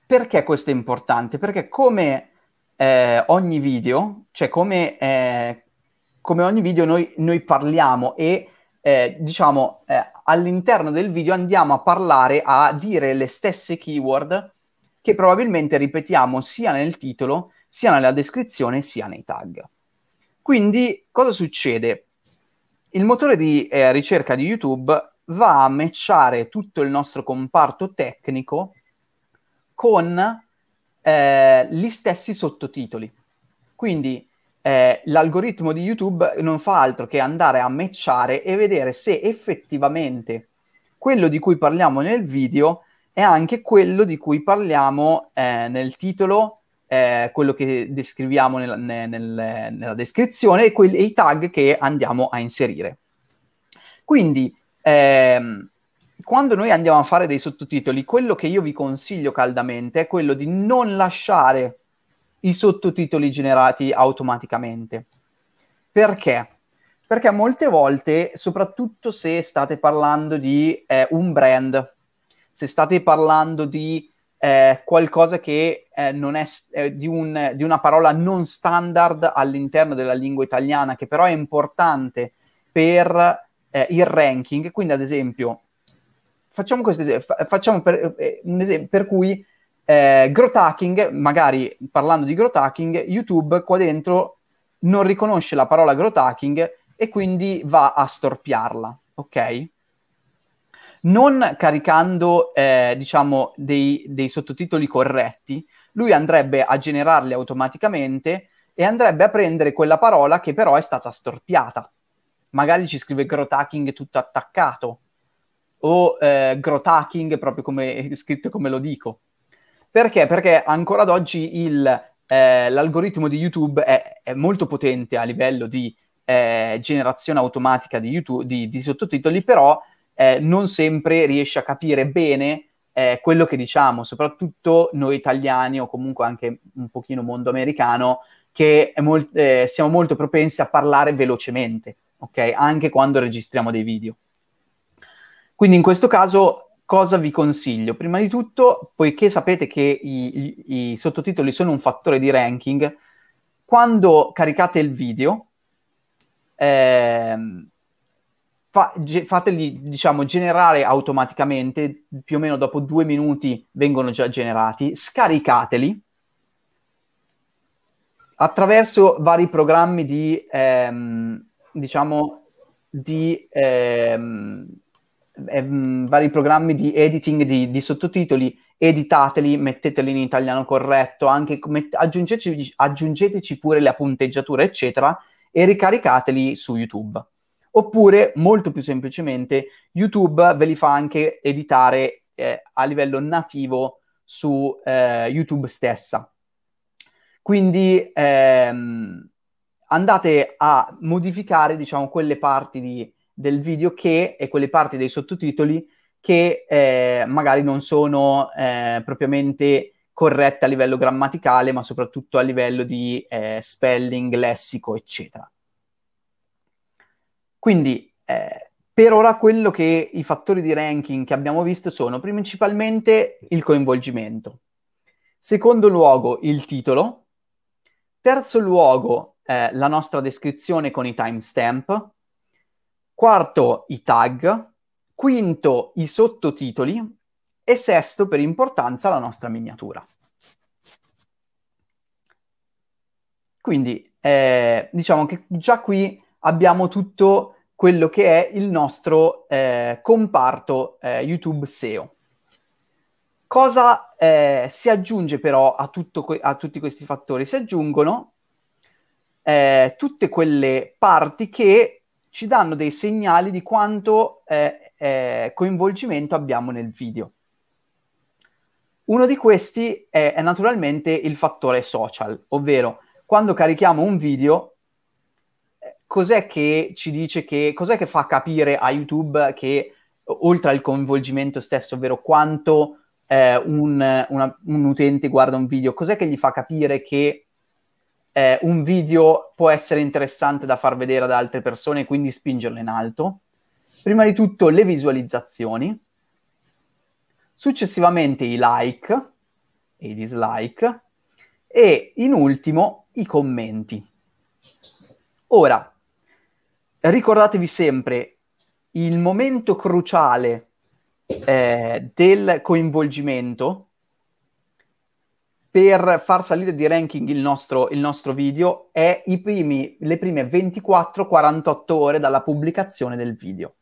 perché questo è importante? Perché come eh, ogni video, cioè come, eh, come ogni video noi, noi parliamo e eh, diciamo eh, all'interno del video andiamo a parlare, a dire le stesse keyword che probabilmente ripetiamo sia nel titolo, sia nella descrizione, sia nei tag. Quindi cosa succede? Il motore di eh, ricerca di YouTube va a matchare tutto il nostro comparto tecnico con eh, gli stessi sottotitoli. Quindi eh, l'algoritmo di YouTube non fa altro che andare a matchare e vedere se effettivamente quello di cui parliamo nel video è anche quello di cui parliamo eh, nel titolo, eh, quello che descriviamo nel, nel, nella descrizione e, que- e, i tag che andiamo a inserire. Quindi ehm, quando noi andiamo a fare dei sottotitoli, quello che io vi consiglio caldamente è quello di non lasciare i sottotitoli generati automaticamente. Perché? Perché molte volte, soprattutto se state parlando di eh, un brand, se state parlando di eh, qualcosa che eh, non è eh, di, un, di una parola non standard all'interno della lingua italiana, che però è importante per eh, il ranking, quindi ad esempio facciamo questo esempio, facciamo per, eh, un esempio per cui eh, growth hacking, magari parlando di growth hacking, YouTube qua dentro non riconosce la parola growth hacking e quindi va a storpiarla, ok? Non caricando, eh, diciamo, dei, dei sottotitoli corretti, lui andrebbe a generarli automaticamente e andrebbe a prendere quella parola che però è stata storpiata. Magari ci scrive growth hacking tutto attaccato, o eh, grotacking, proprio come eh, scritto come lo dico. Perché? Perché ancora ad oggi il, eh, l'algoritmo di YouTube è, è, molto potente a livello di eh, generazione automatica di, YouTube, di, di sottotitoli, però eh, non sempre riesce a capire bene eh, quello che diciamo, soprattutto noi italiani o comunque anche un pochino mondo americano, che molt- siamo molto propensi a parlare velocemente, ok? Anche quando registriamo dei video. Quindi in questo caso cosa vi consiglio? Prima di tutto, poiché sapete che i, i, i sottotitoli sono un fattore di ranking, quando caricate il video, eh, fa, ge, fateli diciamo, generare automaticamente, più o meno dopo due minuti vengono già generati, scaricateli attraverso vari programmi di, ehm, diciamo, di ehm, ehm, vari programmi di editing di, di, sottotitoli, editateli, metteteli in italiano corretto, anche met- aggiungeteci, aggiungeteci pure la punteggiatura, eccetera, e ricaricateli su YouTube. Oppure, molto più semplicemente, YouTube ve li fa anche editare eh, a livello nativo su eh, YouTube stessa. Quindi ehm, andate a modificare, diciamo, quelle parti di del video che, e quelle parti dei sottotitoli che eh, magari non sono eh, propriamente corrette a livello grammaticale, ma soprattutto a livello di eh, spelling, lessico, eccetera. Quindi, eh, per ora quello che i fattori di ranking che abbiamo visto sono principalmente il coinvolgimento, secondo luogo il titolo, terzo luogo eh, la nostra descrizione con i timestamp, quarto i tag, quinto i sottotitoli e sesto per importanza la nostra miniatura. Quindi eh, diciamo che già qui abbiamo tutto quello che è il nostro eh, comparto eh, YouTube SEO. Cosa eh, si aggiunge però a, que- a, tutti questi fattori? Si aggiungono eh, tutte quelle parti che ci danno dei segnali di quanto eh, eh, coinvolgimento abbiamo nel video. Uno di questi è, è naturalmente il fattore social, ovvero quando carichiamo un video eh, cos'è che ci dice che cos'è che fa capire a YouTube che oltre al coinvolgimento stesso, ovvero quanto eh, un, una, un, utente guarda un video, cos'è che gli fa capire che eh, un video può essere interessante da far vedere ad altre persone e quindi spingerlo in alto. Prima di tutto le visualizzazioni, successivamente i like e i dislike e in ultimo i commenti. Ora, ricordatevi sempre il momento cruciale eh, del coinvolgimento per far salire di ranking il nostro, il nostro video è primi, le prime 24-48 ore dalla pubblicazione del video.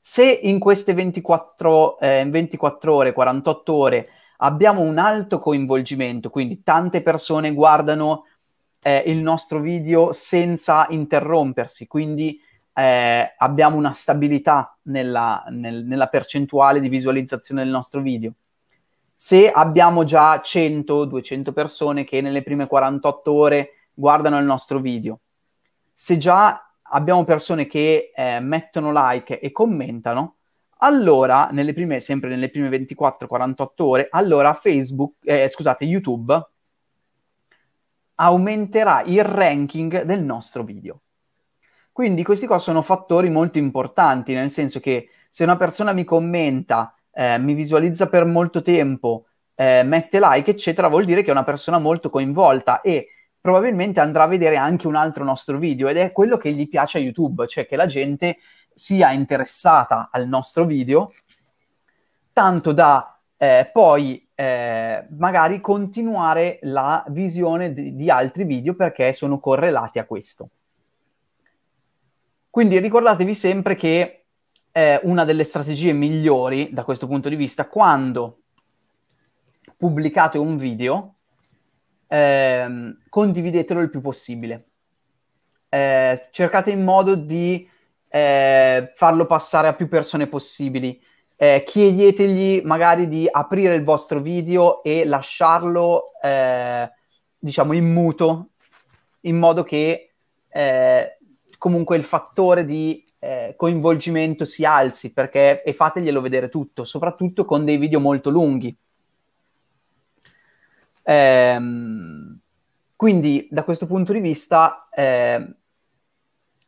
Se in queste 24, eh, 24 ore, 48 ore abbiamo un alto coinvolgimento, quindi tante persone guardano eh, il nostro video senza interrompersi, quindi eh, abbiamo una stabilità nella, nel, nella percentuale di visualizzazione del nostro video se abbiamo già 100-200 persone che nelle prime 48 ore guardano il nostro video, se già abbiamo persone che eh, mettono like e commentano, allora, nelle prime, sempre nelle prime 24-48 ore, allora Facebook, eh, scusate, YouTube aumenterà il ranking del nostro video. Quindi questi qua sono fattori molto importanti, nel senso che se una persona mi commenta eh, mi visualizza per molto tempo, eh, mette like, eccetera, vuol dire che è una persona molto coinvolta e probabilmente andrà a vedere anche un altro nostro video ed è quello che gli piace a YouTube, cioè che la gente sia interessata al nostro video, tanto da eh, poi eh, magari continuare la visione di, di, altri video perché sono correlati a questo. Quindi ricordatevi sempre che è una delle strategie migliori da questo punto di vista quando pubblicate un video, ehm, condividetelo il più possibile. Eh, cercate in modo di eh, farlo passare a più persone possibili. Eh, chiedetegli magari di aprire il vostro video e lasciarlo, eh, diciamo, in muto, in modo che eh, comunque il fattore di eh, coinvolgimento si alzi perché, e fateglielo vedere tutto, soprattutto con dei video molto lunghi. Ehm, quindi da questo punto di vista eh,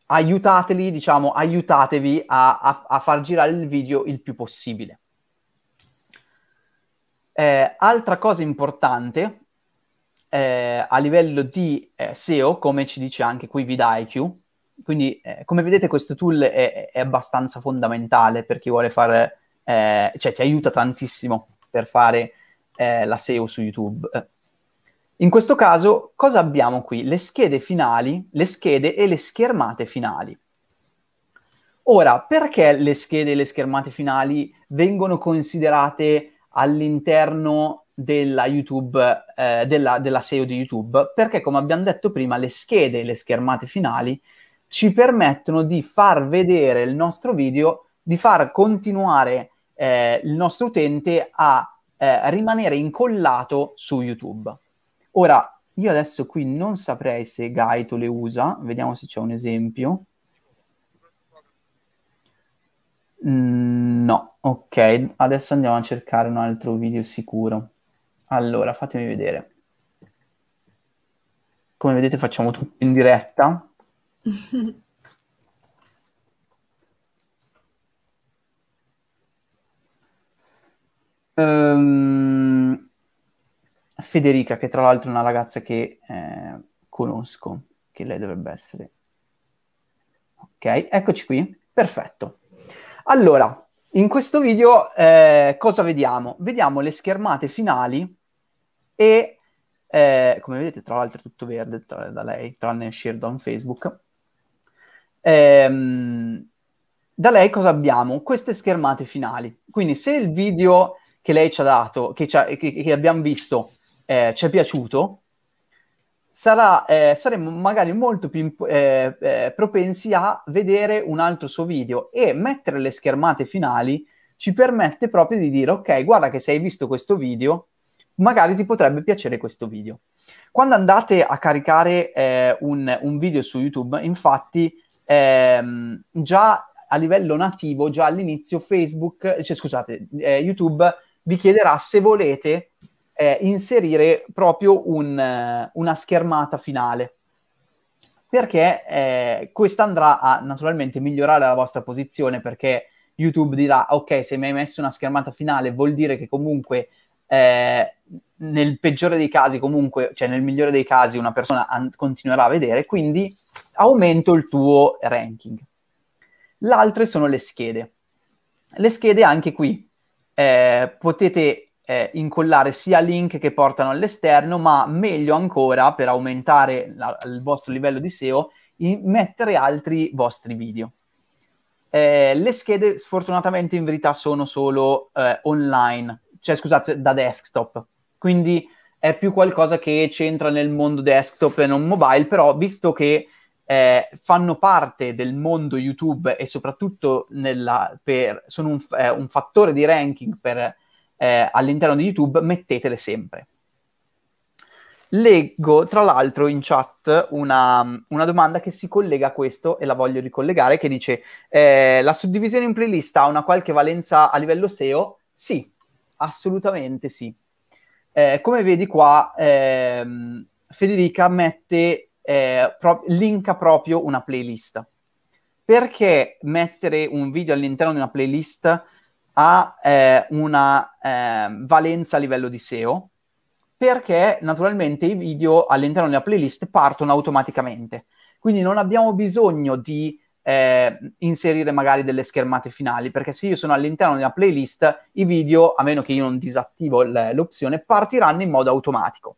aiutateli, diciamo, aiutatevi a, a, a, far girare il video il più possibile. Eh, altra cosa importante eh, a livello di eh, SEO, come ci dice anche qui VidaIQ, quindi, eh, come vedete, questo tool è, è, abbastanza fondamentale per chi vuole fare, eh, cioè ti aiuta tantissimo per fare eh, la SEO su YouTube. In questo caso, cosa abbiamo qui? Le schede finali, le schede e le schermate finali. Ora, perché le schede e le schermate finali vengono considerate all'interno della, YouTube, eh, della, della SEO di YouTube? Perché, come abbiamo detto prima, le schede e le schermate finali ci permettono di far vedere il nostro video, di far continuare eh, il nostro utente a eh, rimanere incollato su YouTube. Ora, io adesso qui non saprei se Gaito le usa, vediamo se c'è un esempio. Mm, no, ok, adesso andiamo a cercare un altro video sicuro. Allora, fatemi vedere. Come vedete facciamo tutto in diretta um, Federica, che tra l'altro è una ragazza che eh, conosco, che lei dovrebbe essere. Ok, eccoci qui. Perfetto. Allora, in questo video eh, cosa vediamo? Vediamo le schermate finali e, eh, come vedete, tra l'altro è tutto verde tra, da lei, tranne share da Facebook Ehm, da lei cosa abbiamo? Queste schermate finali. Quindi se il video che lei ci ha dato, che, ha, che, che abbiamo visto, eh, ci è piaciuto, sarà, eh, saremo magari molto più imp- eh, eh, propensi a vedere un altro suo video e mettere le schermate finali ci permette proprio di dire ok, guarda che se hai visto questo video, magari ti potrebbe piacere questo video. Quando andate a caricare eh, un, un, video su YouTube, infatti, ehm, già a livello nativo, già all'inizio, Facebook, cioè, scusate, eh, YouTube vi chiederà se volete eh, inserire proprio un, una schermata finale perché eh, questa andrà a naturalmente migliorare la vostra posizione perché YouTube dirà ok se mi hai messo una schermata finale vuol dire che comunque eh, nel peggiore dei casi comunque, cioè nel migliore dei casi una persona an- continuerà a vedere, quindi aumento il tuo ranking. L'altre sono le schede. Le schede anche qui eh, potete eh, incollare sia link che portano all'esterno, ma meglio ancora per aumentare la- il vostro livello di SEO, in- mettere altri vostri video. Eh, le schede sfortunatamente in verità sono solo eh, online, cioè scusate, da desktop. Quindi è più qualcosa che c'entra nel mondo desktop e non mobile, però visto che eh, fanno parte del mondo YouTube e soprattutto nella, per, sono un, eh, un, fattore di ranking per, eh, all'interno di YouTube, mettetele sempre. Leggo tra l'altro in chat una, una, domanda che si collega a questo e la voglio ricollegare, che dice eh, la suddivisione in playlist ha una qualche valenza a livello SEO? Sì, Assolutamente sì. Eh, come vedi qua, ehm, Federica mette, eh, pro- linka proprio una playlist. Perché mettere un video all'interno di una playlist ha eh, una ehm, valenza a livello di SEO? Perché naturalmente i video all'interno della playlist partono automaticamente. Quindi non abbiamo bisogno di eh, inserire magari delle schermate finali, perché se io sono all'interno di una playlist, i video, a meno che io non disattivo l'opzione, partiranno in modo automatico.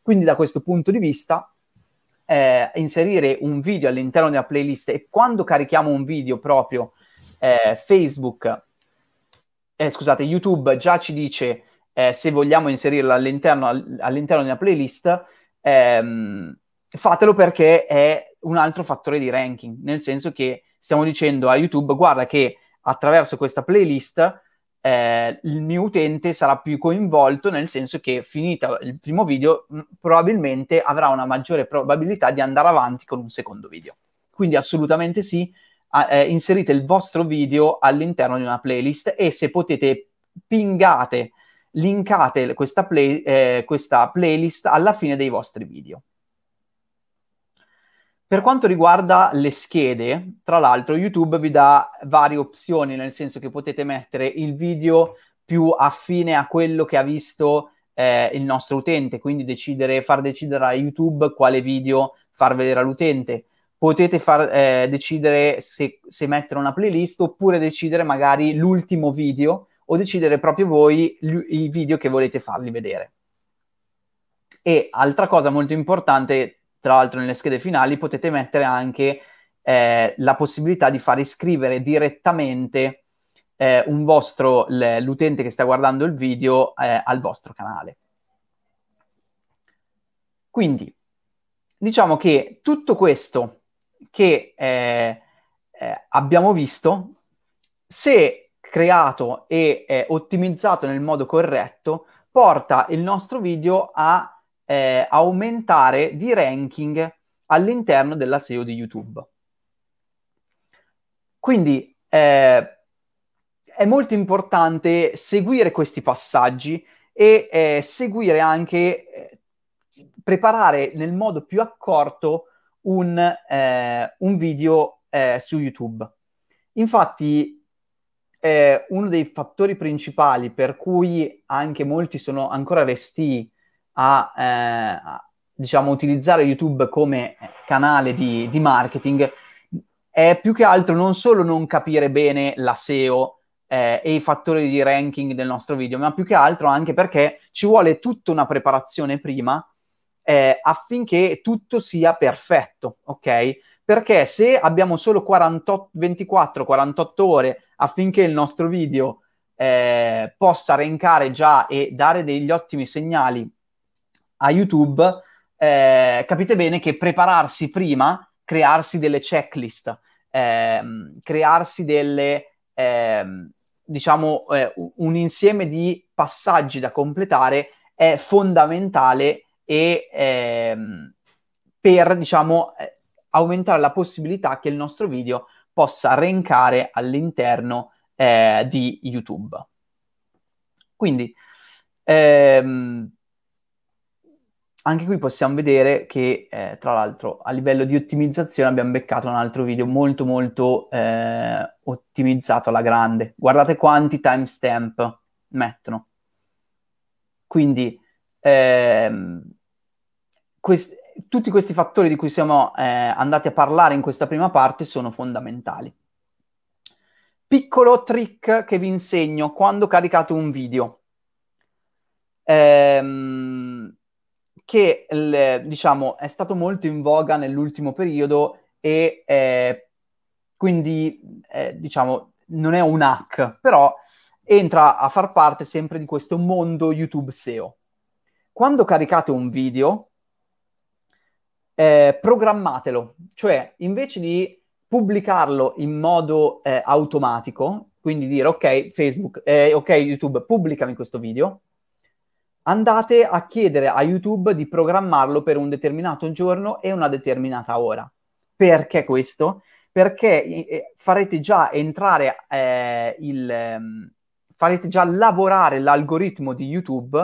Quindi da questo punto di vista, eh, inserire un video all'interno di una playlist e quando carichiamo un video proprio eh, Facebook, eh, scusate, YouTube già ci dice eh, se vogliamo inserirlo all'interno, all'interno di una playlist, ehm, fatelo perché è un altro fattore di ranking, nel senso che stiamo dicendo a YouTube guarda che attraverso questa playlist eh, il mio utente sarà più coinvolto, nel senso che finita il primo video mm, probabilmente avrà una maggiore probabilità di andare avanti con un secondo video. Quindi assolutamente sì, a, eh, inserite il vostro video all'interno di una playlist e se potete pingate, linkate questa, play, eh, questa playlist alla fine dei vostri video. Per quanto riguarda le schede, tra l'altro YouTube vi dà varie opzioni, nel senso che potete mettere il video più affine a quello che ha visto eh, il nostro utente, quindi decidere, far decidere a YouTube quale video far vedere all'utente. Potete far, eh, decidere se, se mettere una playlist oppure decidere magari l'ultimo video o decidere proprio voi i video che volete farli vedere. E altra cosa molto importante, tra l'altro nelle schede finali potete mettere anche eh, la possibilità di far iscrivere direttamente eh, vostro, l'utente che sta guardando il video eh, al vostro canale. Quindi, diciamo che tutto questo che eh, eh, abbiamo visto, se creato e eh, ottimizzato nel modo corretto, porta il nostro video a eh, aumentare di ranking all'interno della SEO di YouTube. Quindi eh, è molto importante seguire questi passaggi e eh, seguire anche, eh, preparare nel modo più accorto un, eh, un video eh, su YouTube. Infatti, eh, uno dei fattori principali per cui anche molti sono ancora resti a, eh, a diciamo, utilizzare YouTube come canale di, di, marketing è più che altro non solo non capire bene la SEO eh, e i fattori di ranking del nostro video, ma più che altro anche perché ci vuole tutta una preparazione prima eh, affinché tutto sia perfetto, ok? Perché se abbiamo solo 24-48 ore affinché il nostro video eh, possa rencare già e dare degli ottimi segnali a YouTube, eh, capite bene che prepararsi prima, crearsi delle checklist, ehm, crearsi delle, ehm, diciamo, eh, un insieme di passaggi da completare è fondamentale e, ehm, per, diciamo, eh, aumentare la possibilità che il nostro video possa rankare all'interno eh, di YouTube. Quindi, ehm, anche qui possiamo vedere che, eh, tra l'altro, a livello di ottimizzazione abbiamo beccato un altro video molto, molto eh, ottimizzato alla grande. Guardate quanti timestamp mettono. Quindi, ehm, quest- tutti questi fattori di cui siamo eh, andati a parlare in questa prima parte sono fondamentali. Piccolo trick che vi insegno quando caricate un video. Ehm, che diciamo, è stato molto in voga nell'ultimo periodo e eh, quindi eh, diciamo, non è un hack, però entra a far parte sempre di questo mondo YouTube SEO. Quando caricate un video, eh, programmatelo, cioè invece di pubblicarlo in modo eh, automatico, quindi dire ok Facebook, eh, ok YouTube, pubblicami questo video, andate a chiedere a YouTube di programmarlo per un determinato giorno e una determinata ora. Perché questo? Perché eh, farete già entrare eh, il ehm, farete già lavorare l'algoritmo di YouTube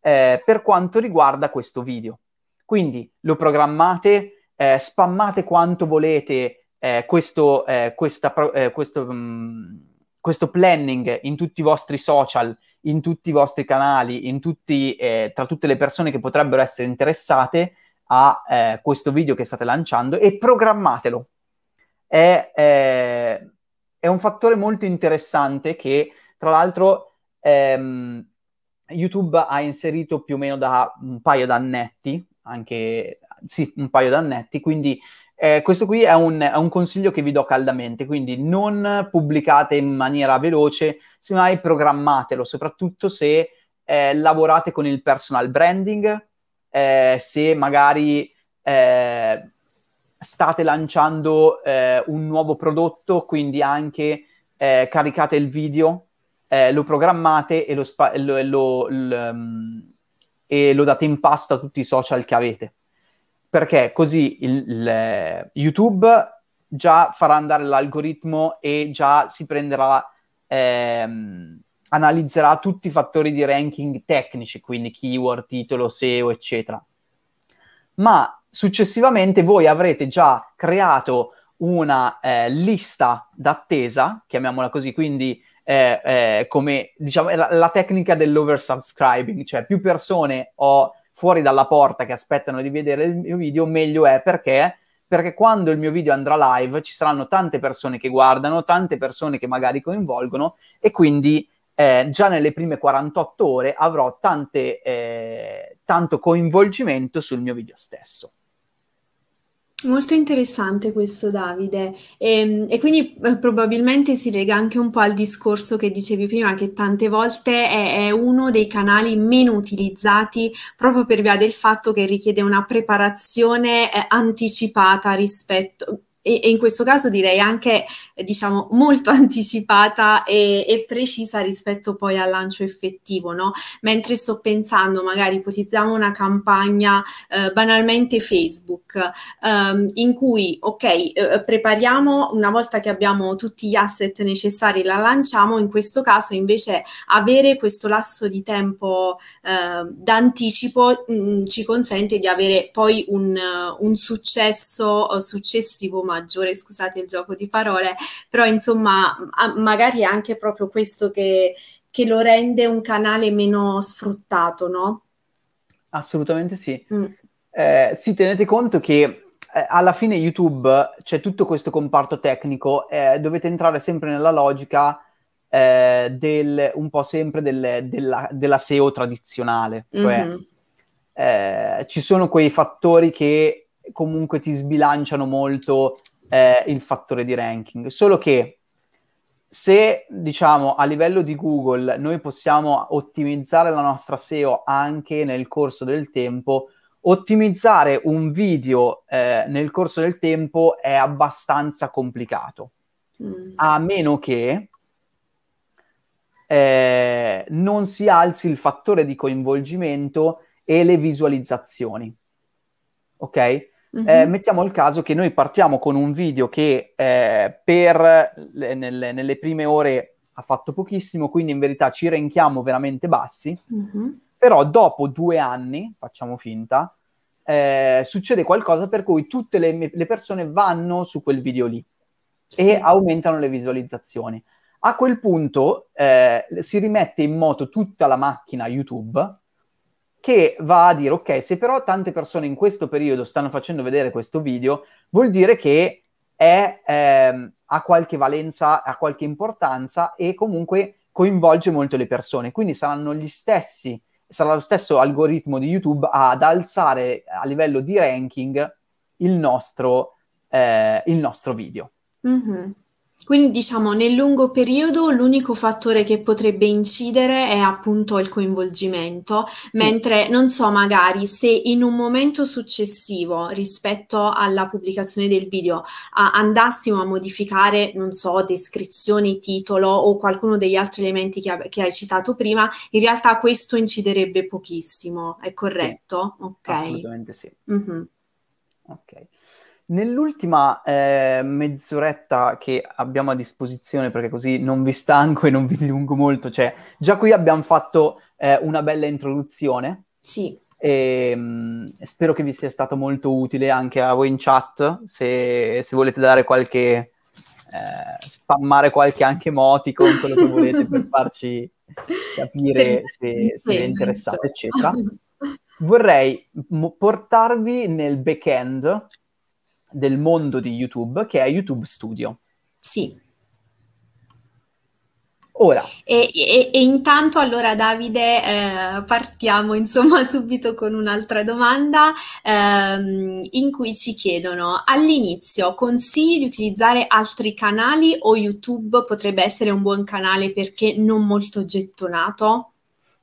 eh, per quanto riguarda questo video. Quindi lo programmate, eh, spammate quanto volete eh, questo, eh, questa, questo mh, mm, questo planning in tutti i vostri social, in tutti i vostri canali, tutti, eh, tra tutte le persone che potrebbero essere interessate a eh, questo video che state lanciando e programmatelo. È, eh, è un fattore molto interessante che, tra l'altro, ehm, YouTube ha inserito più o meno da un paio d'annetti, anche sì, un paio d'annetti, quindi eh, questo qui è un, è un, consiglio che vi do caldamente, quindi non pubblicate in maniera veloce, semmai programmatelo, soprattutto se eh, lavorate con il personal branding, eh, se magari eh, state lanciando eh, un nuovo prodotto, quindi anche eh, caricate il video, lo programmate e lo, spa- lo, lo, lo, mm, e lo date in pasta a tutti i social che avete perché così il, il, eh, YouTube già farà andare l'algoritmo e già si prenderà, ehm, analizzerà tutti i fattori di ranking tecnici, quindi keyword, titolo, SEO, eccetera. Ma successivamente voi avrete già creato una eh, lista d'attesa, chiamiamola così, quindi eh, eh, come diciamo la, la tecnica dell'oversubscribing, cioè più persone ho fuori dalla porta che aspettano di vedere il mio video, meglio è perché perché quando il mio video andrà live ci saranno tante persone che guardano, tante persone che magari coinvolgono e quindi eh, già nelle prime 48 ore avrò tante, eh, tanto coinvolgimento sul mio video stesso. Molto interessante questo Davide e, ehm, e quindi eh, probabilmente si lega anche un po' al discorso che dicevi prima che tante volte è, è, uno dei canali meno utilizzati proprio per via del fatto che richiede una preparazione eh, anticipata rispetto e, e in questo caso direi anche diciamo molto anticipata e, e, precisa rispetto poi al lancio effettivo, no? Mentre sto pensando, magari ipotizziamo una campagna eh, banalmente Facebook ehm, in cui, ok, eh, prepariamo una volta che abbiamo tutti gli asset necessari la lanciamo, in questo caso invece avere questo lasso di tempo eh, d'anticipo mh, mm, ci consente di avere poi un, un successo eh, successivo maggiore maggiore, scusate il gioco di parole, però insomma magari è anche proprio questo che, che lo rende un canale meno sfruttato, no? Assolutamente sì. Mm. Eh, sì, tenete conto che eh, alla fine YouTube c'è tutto questo comparto tecnico, eh, dovete entrare sempre nella logica eh, del, un po' sempre del, della, della, SEO tradizionale, cioè mm-hmm. eh, ci sono quei fattori che comunque ti sbilanciano molto eh, il fattore di ranking. Solo che se diciamo a livello di Google noi possiamo ottimizzare la nostra SEO anche nel corso del tempo, ottimizzare un video eh, nel corso del tempo è abbastanza complicato, mm. a meno che eh, non si alzi il fattore di coinvolgimento e le visualizzazioni. Ok? Mm-hmm. Eh, mettiamo il caso che noi partiamo con un video che eh, per le, nelle, nelle, prime ore ha fatto pochissimo, quindi in verità ci renchiamo veramente bassi, mm-hmm. però dopo due anni, facciamo finta, eh, succede qualcosa per cui tutte le, le, persone vanno su quel video lì sì. e aumentano le visualizzazioni. A quel punto eh, si rimette in moto tutta la macchina YouTube che va a dire, ok, se però tante persone in questo periodo stanno facendo vedere questo video, vuol dire che è, ehm, ha qualche valenza, ha qualche importanza e comunque coinvolge molto le persone. Quindi saranno gli stessi, sarà lo stesso algoritmo di YouTube ad alzare a livello di ranking il nostro, eh, il nostro video. Mm-hmm. Quindi diciamo nel lungo periodo l'unico fattore che potrebbe incidere è appunto il coinvolgimento, sì. mentre non so magari se in un momento successivo rispetto alla pubblicazione del video a, andassimo a modificare, non so, descrizione, titolo o qualcuno degli altri elementi che, che hai citato prima, in realtà questo inciderebbe pochissimo, è corretto? Sì, ok. Assolutamente sì. Mm-hmm. Ok. Nell'ultima eh, mezz'oretta che abbiamo a disposizione, perché così non vi stanco e non vi dilungo molto, cioè già qui abbiamo fatto eh, una bella introduzione. Sì. E, ehm, mh, spero che vi sia stato molto utile anche a voi in chat, se, se volete dare qualche, eh, spammare qualche anche emoticon, quello che volete per farci capire se, se è interessato, eccetera. Vorrei mo- portarvi nel back-end del mondo di YouTube, che è YouTube Studio. Sì. Ora. E, e, e intanto allora Davide eh, partiamo insomma subito con un'altra domanda ehm, in cui ci chiedono all'inizio consigli di utilizzare altri canali o YouTube potrebbe essere un buon canale perché non molto gettonato?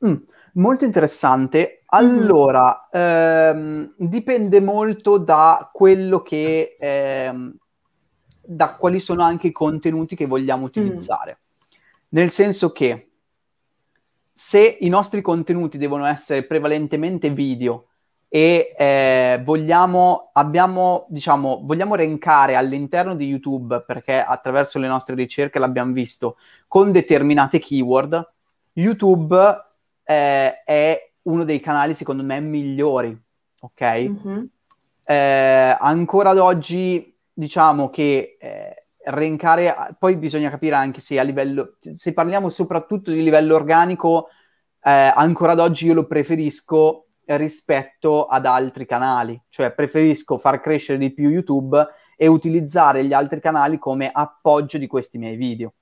Mm, molto interessante Mhm. Allora, ehm, dipende molto da quello che... Ehm, da quali sono anche i contenuti che vogliamo mm. utilizzare. Mm. Nel senso che se i nostri contenuti devono essere prevalentemente video e eh, vogliamo, abbiamo, diciamo, vogliamo rencare all'interno di YouTube, perché attraverso le nostre ricerche l'abbiamo visto, con determinate keyword, YouTube eh, è uno dei canali secondo me migliori, ok? Mm-hmm. Eh, ancora ad oggi diciamo che eh, rencare, poi bisogna capire anche se a livello, se parliamo soprattutto di livello organico, eh, ancora ad oggi io lo preferisco rispetto ad altri canali, cioè preferisco far crescere di più YouTube e utilizzare gli altri canali come appoggio di questi miei video.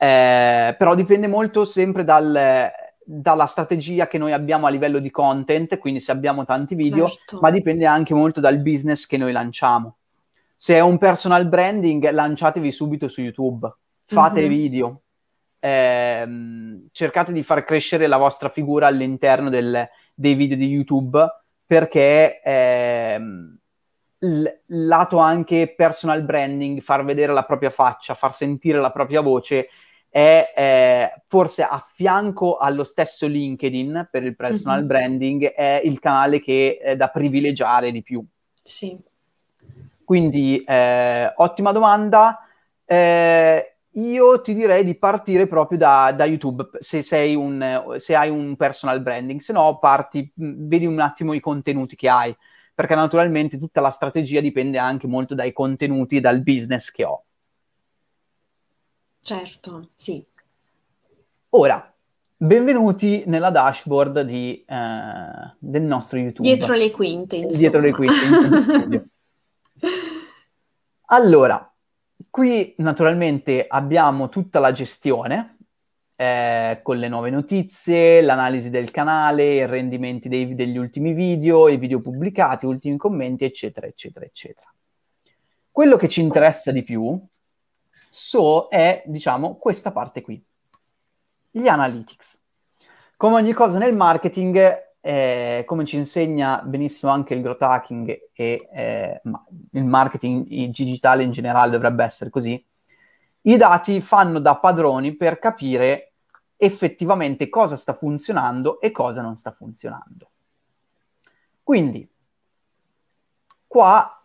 Eh, però dipende molto sempre dal, dalla strategia che noi abbiamo a livello di content, quindi se abbiamo tanti video, certo. ma dipende anche molto dal business che noi lanciamo. Se è un personal branding, lanciatevi subito su YouTube, fate mm-hmm. video, ehm, cercate di far crescere la vostra figura all'interno del, dei video di YouTube, perché ehm, il lato anche personal branding, far vedere la propria faccia, far sentire la propria voce, è eh, forse a fianco allo stesso LinkedIn per il personal mm-hmm. branding, è il canale che è da privilegiare di più. Sì. Quindi, eh, ottima domanda. Eh, io ti direi di partire proprio da, da YouTube se, un, se, hai un personal branding, se no parti, mm, vedi un attimo i contenuti che hai, perché naturalmente tutta la strategia dipende anche molto dai contenuti e dal business che ho. Certo, sì. Ora, benvenuti nella dashboard di, eh, del nostro YouTube. Dietro le quinte, insomma. Dietro le quinte. allora, qui naturalmente abbiamo tutta la gestione eh, con le nuove notizie, l'analisi del canale, i rendimenti dei, degli ultimi video, i video pubblicati, ultimi commenti, eccetera, eccetera, eccetera. Quello che ci interessa di più So è, diciamo, questa parte qui, gli analytics. Come ogni cosa nel marketing, eh, come ci insegna benissimo anche il growth hacking e eh, il marketing il digitale in generale dovrebbe essere così, i dati fanno da padroni per capire effettivamente cosa sta funzionando e cosa non sta funzionando. Quindi, qua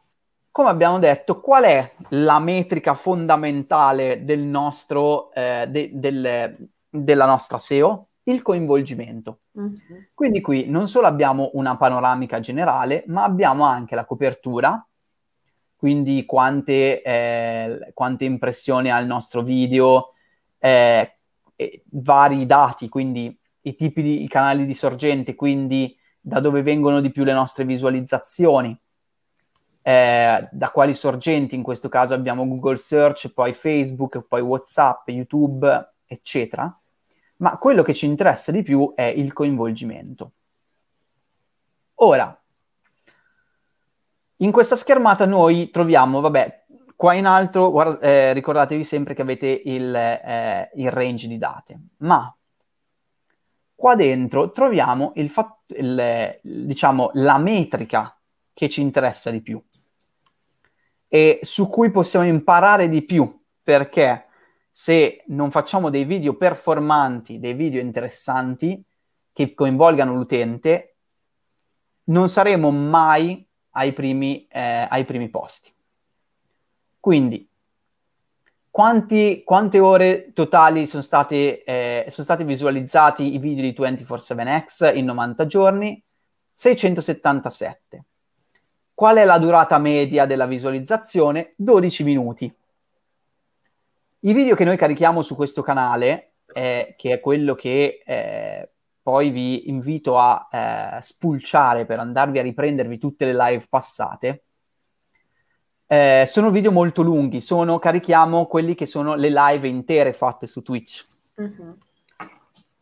come abbiamo detto, qual è la metrica fondamentale del nostro, eh, de, del, della nostra SEO? Il coinvolgimento. Mm-hmm. Quindi qui non solo abbiamo una panoramica generale, ma abbiamo anche la copertura, quindi quante, eh, quante impressioni ha il nostro video, eh, vari dati, quindi i tipi di i canali di sorgente, quindi da dove vengono di più le nostre visualizzazioni eh, da quali sorgenti, in questo caso abbiamo Google Search, poi Facebook, poi WhatsApp, YouTube, eccetera, ma quello che ci interessa di più è il coinvolgimento. Ora, in questa schermata noi troviamo, vabbè, qua in alto guarda, eh, ricordatevi sempre che avete il, eh, il, range di date, ma qua dentro troviamo il, il, diciamo, la metrica che ci interessa di più e su cui possiamo imparare di più perché se non facciamo dei video performanti, dei video interessanti che coinvolgano l'utente, non saremo mai ai primi, eh, ai primi posti. Quindi, quanti, quante ore totali sono state, eh, sono stati visualizzati i video di 24-7X in 90 giorni? 677. Qual è la durata media della visualizzazione? 12 minuti. I video che noi carichiamo su questo canale, eh, che è quello che eh, poi vi invito a eh, spulciare per andarvi a riprendervi tutte le live passate, eh, sono video molto lunghi, sono, carichiamo quelli che sono le live intere fatte su Twitch. Mm-hmm.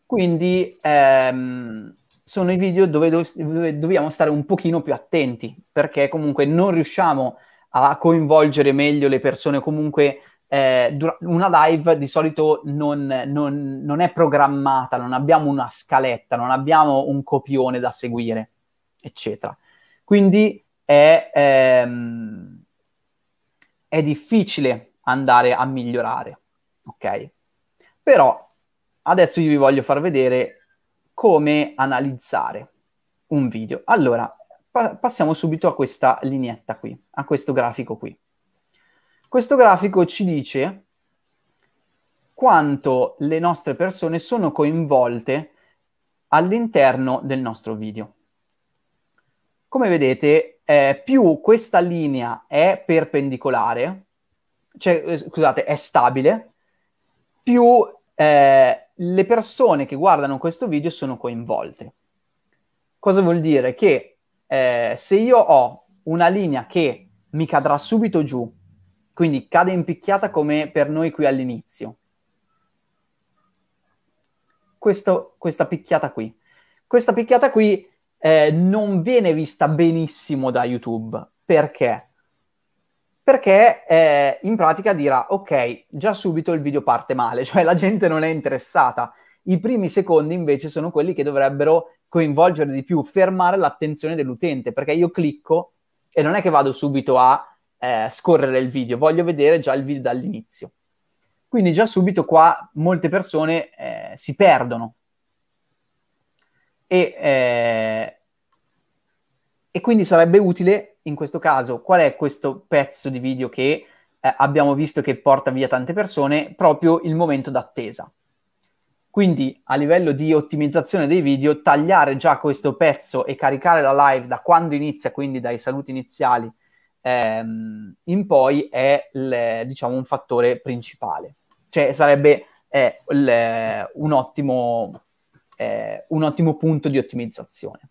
Quindi ehm, sono i video dove, dov- dove dobbiamo stare un pochino più attenti, perché comunque non riusciamo a coinvolgere meglio le persone, comunque eh, una live di solito non, non, non, è programmata, non abbiamo una scaletta, non abbiamo un copione da seguire, eccetera. Quindi è, ehm, è difficile andare a migliorare, ok? Però adesso io vi voglio far vedere come analizzare un video. Allora, pa- passiamo subito a questa lineetta qui, a questo grafico qui. Questo grafico ci dice quanto le nostre persone sono coinvolte all'interno del nostro video. Come vedete, eh, più questa linea è perpendicolare, cioè, eh, scusate, è stabile, più eh, le persone che guardano questo video sono coinvolte. Cosa vuol dire? Che eh, se io ho una linea che mi cadrà subito giù, quindi cade in picchiata come per noi qui all'inizio, questo, questa picchiata qui. Questa picchiata qui eh, non viene vista benissimo da YouTube. Perché? perché eh, in pratica dirà ok, già subito il video parte male, cioè la gente non è interessata. I primi secondi invece sono quelli che dovrebbero coinvolgere di più, fermare l'attenzione dell'utente, perché io clicco e non è che vado subito a eh, scorrere il video, voglio vedere già il video dall'inizio. Quindi già subito qua molte persone eh, si perdono. E eh, e quindi sarebbe utile in questo caso qual è questo pezzo di video che eh, abbiamo visto che porta via tante persone, proprio il momento d'attesa. Quindi a livello di ottimizzazione dei video, tagliare già questo pezzo e caricare la live da quando inizia, quindi dai saluti iniziali ehm, in poi, è le, diciamo, un fattore principale. Cioè sarebbe eh, le, un, ottimo, eh, un ottimo punto di ottimizzazione.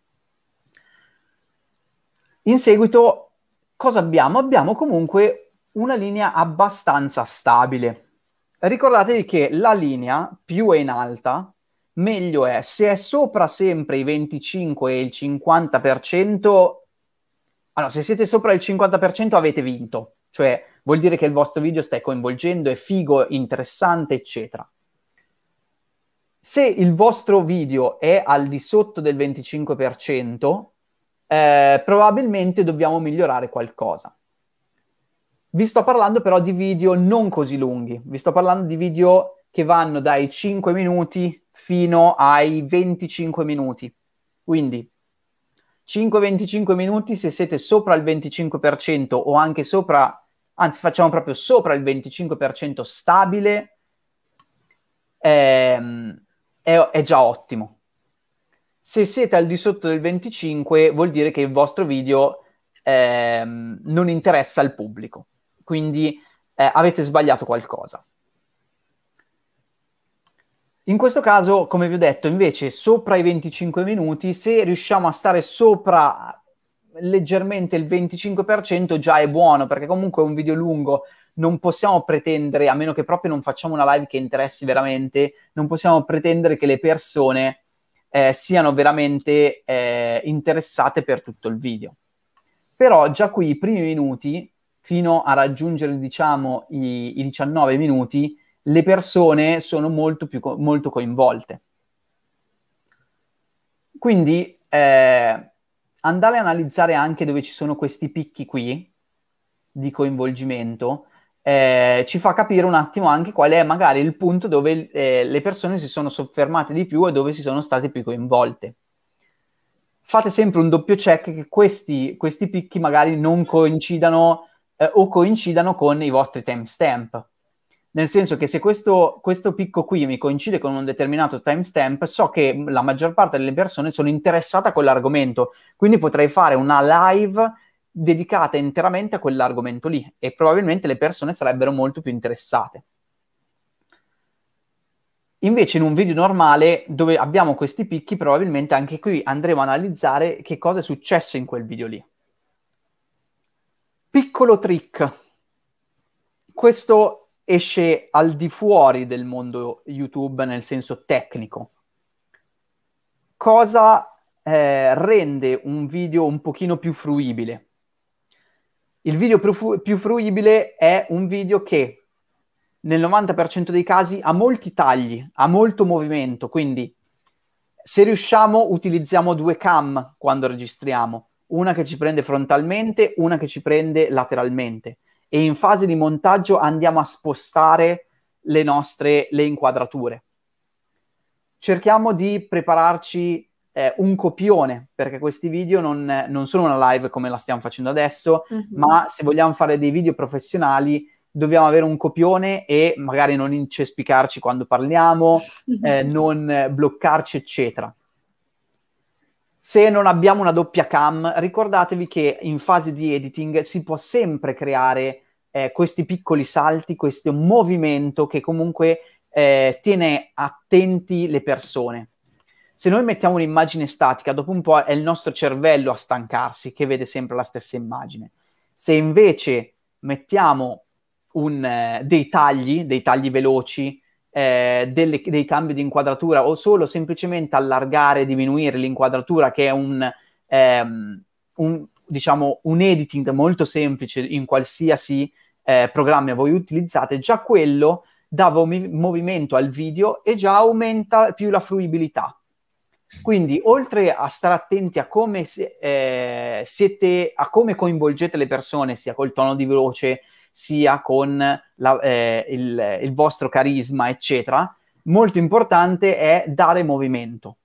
In seguito, cosa abbiamo? Abbiamo comunque una linea abbastanza stabile. Ricordatevi che la linea più è in alta, meglio è. Se è sopra sempre i 25 e il 50%, allora se siete sopra il 50% avete vinto, cioè vuol dire che il vostro video sta coinvolgendo, è figo, interessante, eccetera. Se il vostro video è al di sotto del 25%, eh, probabilmente dobbiamo migliorare qualcosa. Vi sto parlando però di video non così lunghi, vi sto parlando di video che vanno dai 5 minuti fino ai 25 minuti. Quindi 5-25 minuti, se siete sopra il 25% o anche sopra, anzi facciamo proprio sopra il 25% stabile, ehm, è, è già ottimo se siete al di sotto del 25 vuol dire che il vostro video ehm, non interessa al pubblico, quindi eh, avete sbagliato qualcosa. In questo caso, come vi ho detto, invece sopra i 25 minuti, se riusciamo a stare sopra leggermente il 25% già è buono, perché comunque è un video lungo, non possiamo pretendere, a meno che proprio non facciamo una live che interessi veramente, non possiamo pretendere che le persone eh, siano veramente eh, interessate per tutto il video. Però già qui i primi minuti, fino a raggiungere diciamo i, i 19 minuti, le persone sono molto più co- molto coinvolte. Quindi eh, andare a analizzare anche dove ci sono questi picchi qui di coinvolgimento eh, ci fa capire un attimo anche qual è magari il punto dove eh, le persone si sono soffermate di più e dove si sono state più coinvolte. Fate sempre un doppio check che questi, questi picchi magari non coincidano eh, o coincidano con i vostri timestamp. Nel senso che se questo, questo picco qui mi coincide con un determinato timestamp, so che la maggior parte delle persone sono interessate a quell'argomento, quindi potrei fare una live dedicata interamente a quell'argomento lì e probabilmente le persone sarebbero molto più interessate. Invece in un video normale dove abbiamo questi picchi, probabilmente anche qui andremo a analizzare che cosa è successo in quel video lì. Piccolo trick. Questo esce al di fuori del mondo YouTube nel senso tecnico. Cosa eh, rende un video un pochino più fruibile? Il video più, più fruibile è un video che nel 90% dei casi ha molti tagli, ha molto movimento, quindi se riusciamo utilizziamo due cam quando registriamo, una che ci prende frontalmente, una che ci prende lateralmente e in fase di montaggio andiamo a spostare le nostre le inquadrature. Cerchiamo di prepararci eh, un copione, perché questi video non, non, sono una live come la stiamo facendo adesso, mm-hmm. ma se vogliamo fare dei video professionali dobbiamo avere un copione e magari non incespicarci quando parliamo, eh, non bloccarci, eccetera. Se non abbiamo una doppia cam, ricordatevi che in fase di editing si può sempre creare eh, questi piccoli salti, questo movimento che comunque eh, tiene attenti le persone se noi mettiamo un'immagine statica, dopo un po' è il nostro cervello a stancarsi che vede sempre la stessa immagine. Se invece mettiamo un, eh, dei tagli, dei tagli veloci, eh, delle, dei cambi di inquadratura o solo semplicemente allargare e diminuire l'inquadratura, che è un, ehm, un, diciamo, un editing molto semplice in qualsiasi eh, programma voi utilizzate, già quello dà movimento al video e già aumenta più la fruibilità. Quindi, oltre a stare attenti a come, eh, siete, a come coinvolgete le persone, sia col tono di voce, sia con la, eh, il, il vostro carisma, eccetera, molto importante è dare movimento.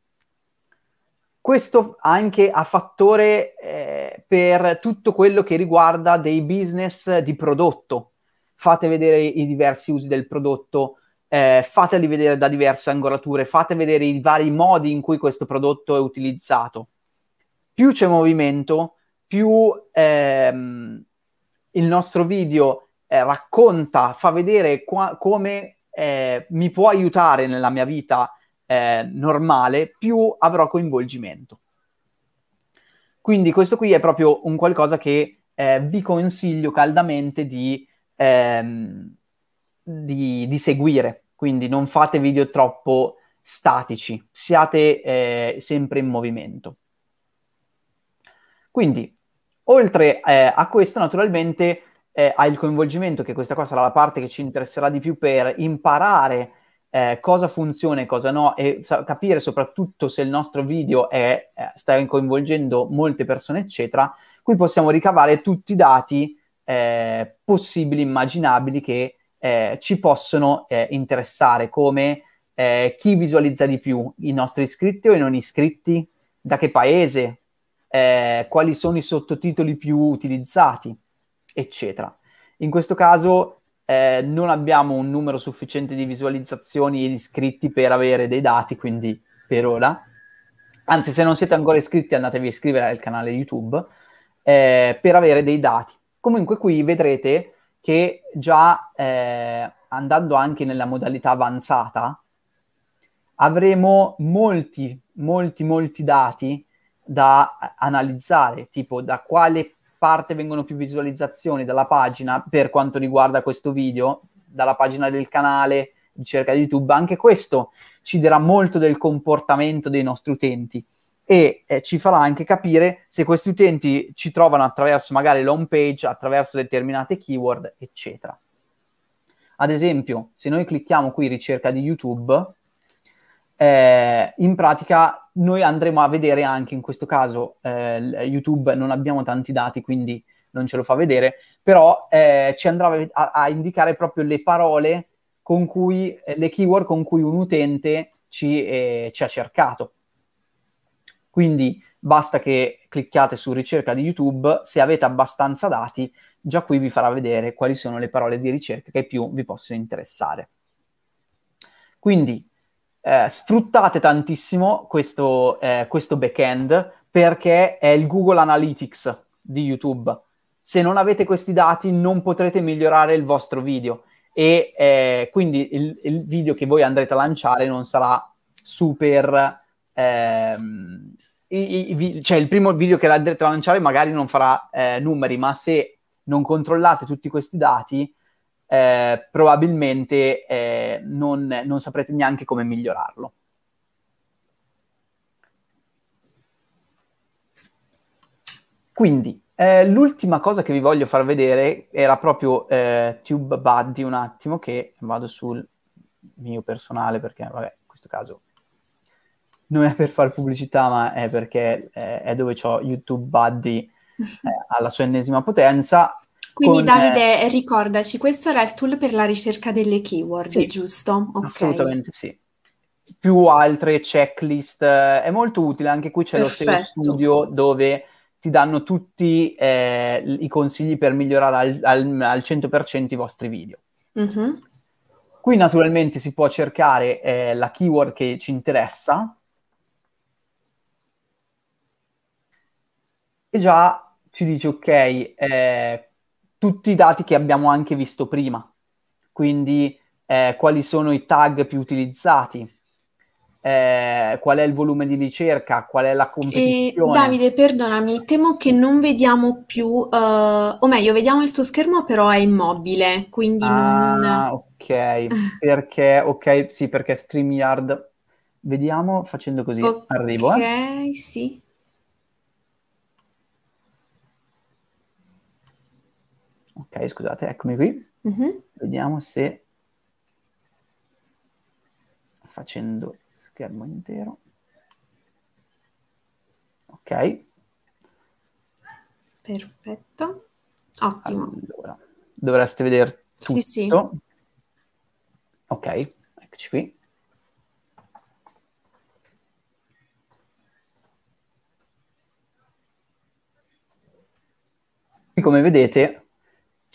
Questo anche a fattore eh, per tutto quello che riguarda dei business di prodotto. Fate vedere i diversi usi del prodotto, eh, fateli vedere da diverse angolature, fate vedere i vari modi in cui questo prodotto è utilizzato. Più c'è movimento, più ehm, il nostro video eh, racconta, fa vedere qua, come eh, mi può aiutare nella mia vita eh, normale, più avrò coinvolgimento. Quindi questo qui è proprio un qualcosa che eh, vi consiglio caldamente di... Ehm, di, di seguire, quindi non fate video troppo statici, siate eh, sempre in movimento. Quindi, oltre eh, a questo, naturalmente, eh, ha coinvolgimento, che questa qua sarà la parte che ci interesserà di più per imparare eh, cosa funziona e cosa no, e sa- capire soprattutto se il nostro video è, eh, sta coinvolgendo molte persone, eccetera. Qui possiamo ricavare tutti i dati eh, possibili, immaginabili che eh, ci possono eh, interessare come eh, chi visualizza di più, i nostri iscritti o i non iscritti, da che paese, eh, quali sono i sottotitoli più utilizzati, eccetera. In questo caso eh, non abbiamo un numero sufficiente di visualizzazioni e di iscritti per avere dei dati, quindi per ora. Anzi, se non siete ancora iscritti, andatevi a iscrivere al canale YouTube eh, per avere dei dati. Comunque qui vedrete che già eh, andando anche nella modalità avanzata avremo molti, molti, molti dati da analizzare, tipo da quale parte vengono più visualizzazioni dalla pagina per quanto riguarda questo video, dalla pagina del canale, cerca di YouTube, anche questo ci dirà molto del comportamento dei nostri utenti e eh, ci farà anche capire se questi utenti ci trovano attraverso magari l'home page, attraverso determinate keyword, eccetera. Ad esempio, se noi clicchiamo qui ricerca di YouTube, eh, in pratica noi andremo a vedere anche in questo caso eh, YouTube, non abbiamo tanti dati, quindi non ce lo fa vedere, però eh, ci andrà a, a indicare proprio le parole con cui, eh, le keyword con cui un utente ci, eh, ci, ha cercato. Quindi basta che clicchiate su ricerca di YouTube, se avete abbastanza dati, già qui vi farà vedere quali sono le parole di ricerca che più vi possono interessare. Quindi eh, sfruttate tantissimo questo, eh, questo back perché è il Google Analytics di YouTube. Se non avete questi dati non potrete migliorare il vostro video e eh, quindi il, il, video che voi andrete a lanciare non sarà super ehm, cioè, il primo video che l'andrete a lanciare magari non farà eh, numeri, ma se non controllate tutti questi dati, eh, probabilmente eh, non, non saprete neanche come migliorarlo. Quindi, eh, l'ultima cosa che vi voglio far vedere era proprio eh, Tube un attimo, che vado sul mio personale perché, vabbè, in questo caso non è per fare pubblicità, ma è perché eh, è dove ho YouTube Buddy eh, alla sua ennesima potenza. Quindi con, Davide, eh... ricordaci, questo era il tool per la ricerca delle keyword, sì, giusto? Okay. Assolutamente sì. Più altre checklist, eh, è molto utile, anche qui c'è Perfetto. lo SEO Studio dove ti danno tutti eh, i consigli per migliorare al, al, al 100% i vostri video. Mm-hmm. Qui naturalmente si può cercare eh, la keyword che ci interessa, che già ci dice, ok, eh, tutti i dati che abbiamo anche visto prima, quindi eh, quali sono i tag più utilizzati, eh, qual è il volume di ricerca, qual è la competizione. Eh, Davide, perdonami, temo che non vediamo più, uh, o meglio, vediamo il tuo schermo, però è immobile, quindi ah, non... ok, perché, ok, sì, perché StreamYard, vediamo facendo così, okay, arrivo. Ok, eh. sì. Ok, scusate, eccomi qui. Mm-hmm. Vediamo se facendo schermo intero. Ok. Perfetto. Ottimo. Allora, dovreste vedere tutto. Sì, sì. Ok, eccoci qui. Come vedete,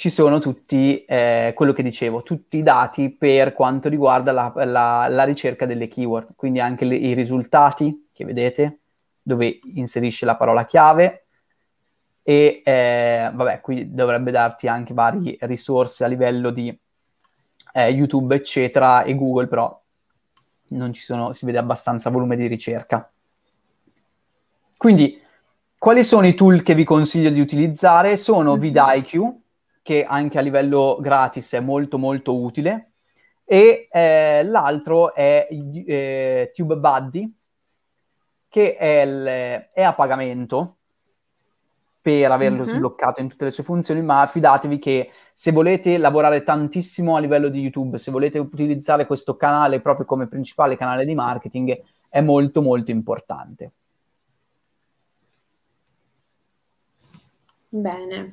ci sono tutti, eh, quello che dicevo, tutti i dati per quanto riguarda la, la, la ricerca delle keyword, quindi anche le, i risultati che vedete, dove inserisce la parola chiave e eh, vabbè, qui dovrebbe darti anche varie risorse a livello di eh, YouTube, eccetera, e Google, però non ci sono, si vede abbastanza volume di ricerca. Quindi, quali sono i tool che vi consiglio di utilizzare? Sono mhm. VidIQ, che anche a livello gratis è molto molto utile, e eh, l'altro è eh, Tube che è, il, è a pagamento, per averlo mm-hmm. sbloccato in tutte le sue funzioni, ma fidatevi che se volete lavorare tantissimo a livello di YouTube, se volete utilizzare questo canale proprio come principale canale di marketing, è molto molto importante. Bene.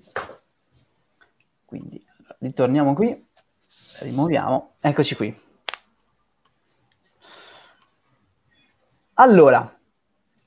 Quindi ritorniamo qui, rimuoviamo, eccoci qui. Allora,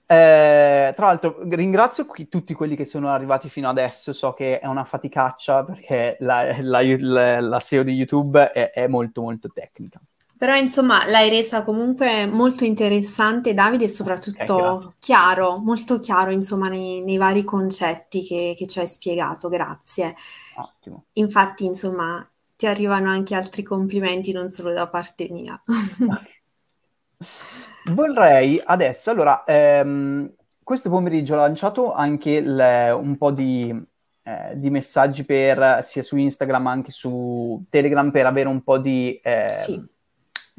eh, tra l'altro ringrazio qui tutti quelli che sono arrivati fino adesso, so che è una faticaccia perché la, la, la, la SEO di YouTube è, è molto molto tecnica. Però insomma l'hai resa comunque molto interessante Davide e eh, soprattutto eh, chiaro, molto chiaro insomma nei, nei vari concetti che, che, ci hai spiegato, grazie. Ottimo. Infatti insomma ti arrivano anche altri complimenti non solo da parte mia. Vorrei adesso, allora, ehm, questo pomeriggio ho lanciato anche le, un po' di, eh, di messaggi per, sia su Instagram che su Telegram per avere un po' di... Eh, sì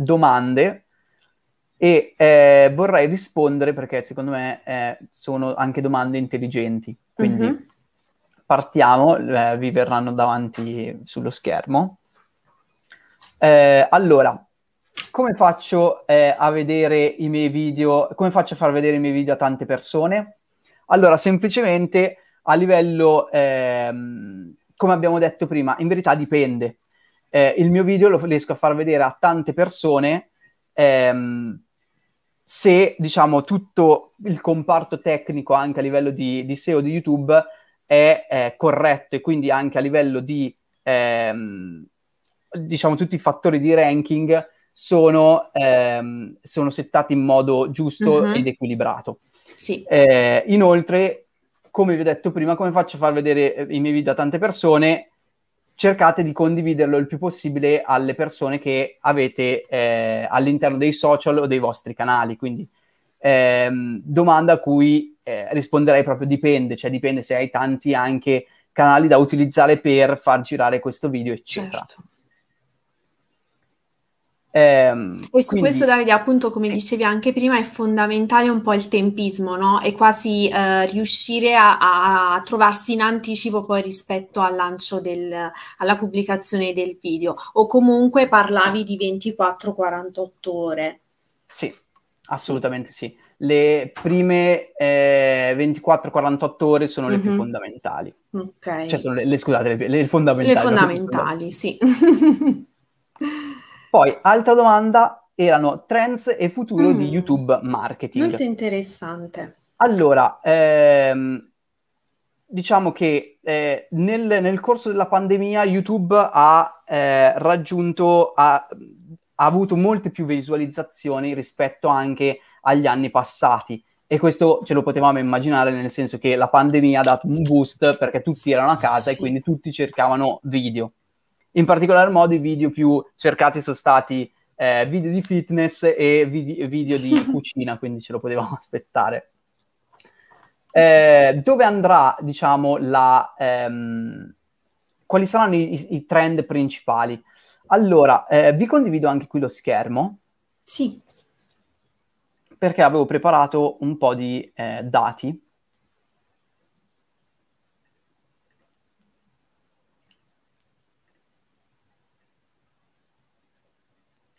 domande e eh, vorrei rispondere perché secondo me eh, sono anche domande intelligenti. Quindi mm-hmm. partiamo, eh, vi verranno davanti sullo schermo. Eh, allora, come faccio eh, a vedere i miei video? Come faccio a far vedere i miei video a tante persone? Allora, semplicemente a livello, ehm, come abbiamo detto prima, in verità dipende eh, il mio video lo riesco a far vedere a tante persone ehm, se diciamo tutto il comparto tecnico anche a livello di, di SEO di YouTube è, è corretto e quindi anche a livello di ehm, diciamo tutti i fattori di ranking sono, ehm, sono settati in modo giusto mm-hmm. ed equilibrato. Sì. Eh, inoltre, come vi ho detto prima, come faccio a far vedere eh, i miei video a tante persone? cercate di condividerlo il più possibile alle persone che avete eh, all'interno dei social o dei vostri canali. Quindi ehm, domanda a cui eh, risponderei proprio dipende, cioè dipende se hai tanti anche canali da utilizzare per far girare questo video, eccetera. Certo. Eh, e su quindi... questo Davide, appunto, come dicevi anche prima, è fondamentale un po' il tempismo, no? E quasi eh, riuscire a, a, trovarsi in anticipo poi rispetto al lancio del, alla pubblicazione del video. O comunque parlavi di 24-48 ore. Sì, assolutamente sì. Le prime eh, 24-48 ore sono le mm-hmm. più fondamentali. Ok. Cioè sono le, le scusate, le, le fondamentali. Le fondamentali, sì. Poi, altra domanda, erano trends e futuro mm. di YouTube marketing. Molto interessante. Allora, ehm, diciamo che eh, nel, nel, corso della pandemia YouTube ha eh, raggiunto, ha, ha, avuto molte più visualizzazioni rispetto anche agli anni passati. E questo ce lo potevamo immaginare, nel senso che la pandemia ha dato un boost perché tutti erano a casa sì. e quindi tutti cercavano video. In particolar modo i video più cercati sono stati eh, video di fitness e vid- video di cucina, quindi ce lo potevamo aspettare. Eh, dove andrà, diciamo, la... Ehm, quali saranno i, i, trend principali? Allora, eh, vi condivido anche qui lo schermo. Sì. Perché avevo preparato un po' di eh, dati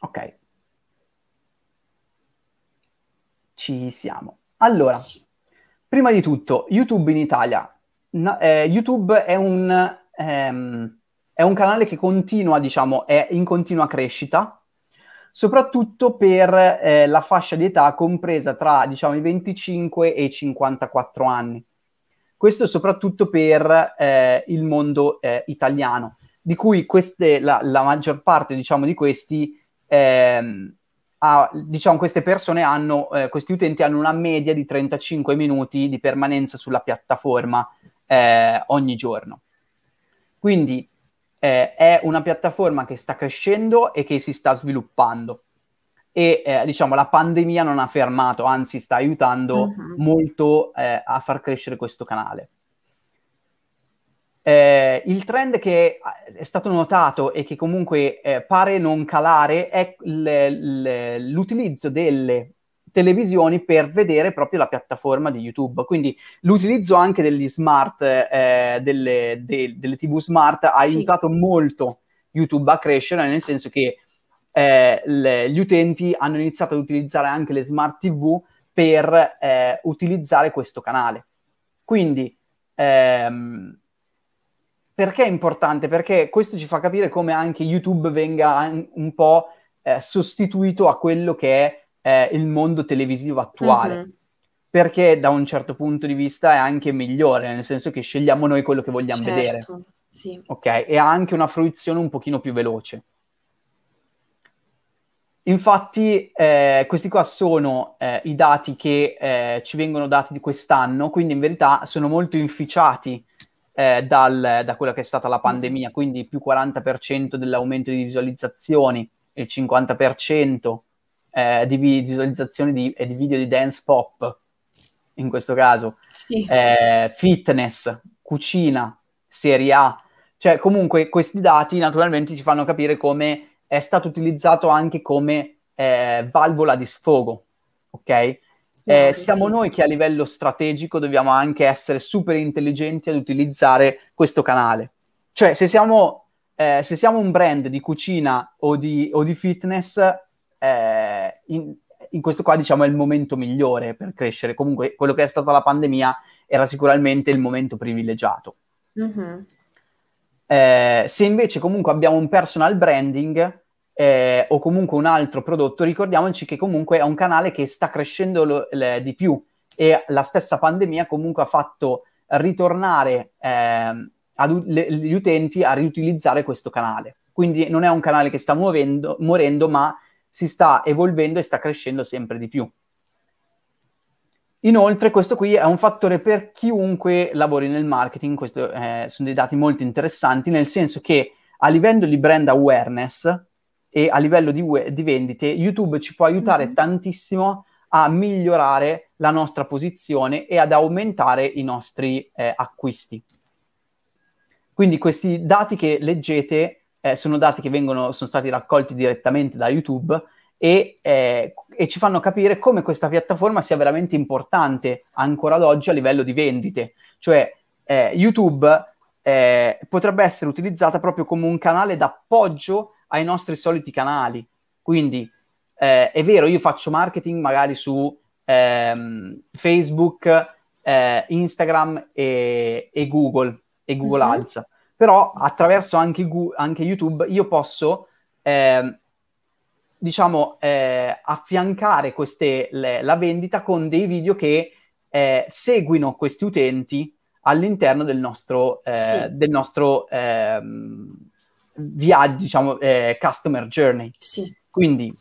Ok. Ci siamo. Allora, prima di tutto, YouTube in Italia. No, eh, YouTube è un, ehm, è un, canale che continua, diciamo, è in continua crescita, soprattutto per eh, la fascia di età compresa tra, diciamo, i 25 e i 54 anni. Questo soprattutto per eh, il mondo eh, italiano, di cui queste, la, la maggior parte, diciamo, di questi ehm, ha, diciamo, queste persone hanno, eh, questi utenti hanno una media di 35 minuti di permanenza sulla piattaforma eh, ogni giorno. Quindi eh, è una piattaforma che sta crescendo e che si sta sviluppando. E eh, diciamo, la pandemia non ha fermato, anzi sta aiutando uh-huh. molto eh, a far crescere questo canale. Eh, il trend che ah, è stato notato e che comunque eh, pare non calare è l- l- l'utilizzo delle televisioni per vedere proprio la piattaforma di YouTube. Quindi l'utilizzo anche degli smart, eh, delle, de- delle, TV smart ha sì. aiutato molto YouTube a crescere, nel senso che eh, le- gli utenti hanno iniziato ad utilizzare anche le smart TV per eh, utilizzare questo canale. Quindi ehm, perché è importante? Perché questo ci fa capire come anche YouTube venga un po' eh, sostituito a quello che è eh, il mondo televisivo attuale. Mm-hmm. Perché da un certo punto di vista è anche migliore, nel senso che scegliamo noi quello che vogliamo certo, vedere. Sì. Ok, e ha anche una fruizione un pochino più veloce. Infatti, eh, questi qua sono eh, i dati che eh, ci vengono dati di quest'anno, quindi in verità sono molto inficiati eh, dal, da quella che è stata la mm-hmm. pandemia, quindi più 40% dell'aumento di visualizzazioni, il 50% eh, di visualizzazioni di, e di video di dance pop, in questo caso, sì. eh, fitness, cucina, serie A, cioè comunque questi dati naturalmente ci fanno capire come è stato utilizzato anche come eh, valvola di sfogo, ok? eh, siamo noi che a livello strategico dobbiamo anche essere super intelligenti ad utilizzare questo canale. Cioè, se siamo, eh, se siamo un brand di cucina o di, o di fitness, eh, in, in, questo qua diciamo è il momento migliore per crescere. Comunque, quello che è stata la pandemia era sicuramente il momento privilegiato. Mm-hmm. Eh, se invece comunque abbiamo un personal branding, eh, o comunque un altro prodotto, ricordiamoci che comunque è un canale che sta crescendo lo, le, di più e la stessa pandemia comunque ha fatto ritornare eh, ad, le, gli utenti a riutilizzare questo canale. Quindi non è un canale che sta muovendo, morendo, ma si sta evolvendo e sta crescendo sempre di più. Inoltre, questo qui è un fattore per chiunque lavori nel marketing, questi eh, sono dei dati molto interessanti, nel senso che a livello di brand awareness, e a livello di, di vendite YouTube ci può aiutare mm-hmm. tantissimo a migliorare la nostra posizione e ad aumentare i nostri eh, acquisti. Quindi questi dati che leggete eh, sono dati che vengono, sono stati raccolti direttamente da YouTube e, eh, e, ci fanno capire come questa piattaforma sia veramente importante ancora ad oggi a livello di vendite. Cioè eh, YouTube eh, potrebbe essere utilizzata proprio come un canale d'appoggio ai nostri soliti canali. Quindi eh, è vero, io faccio marketing magari su ehm, Facebook, eh, Instagram e, e, Google e Google mm-hmm. Ads, però attraverso anche, Gu- anche YouTube io posso ehm, diciamo, eh, diciamo affiancare queste, le, la vendita con dei video che eh, seguono questi utenti all'interno del nostro, eh, sì. del nostro ehm, viaggi, diciamo, eh, customer journey. Sì. Quindi,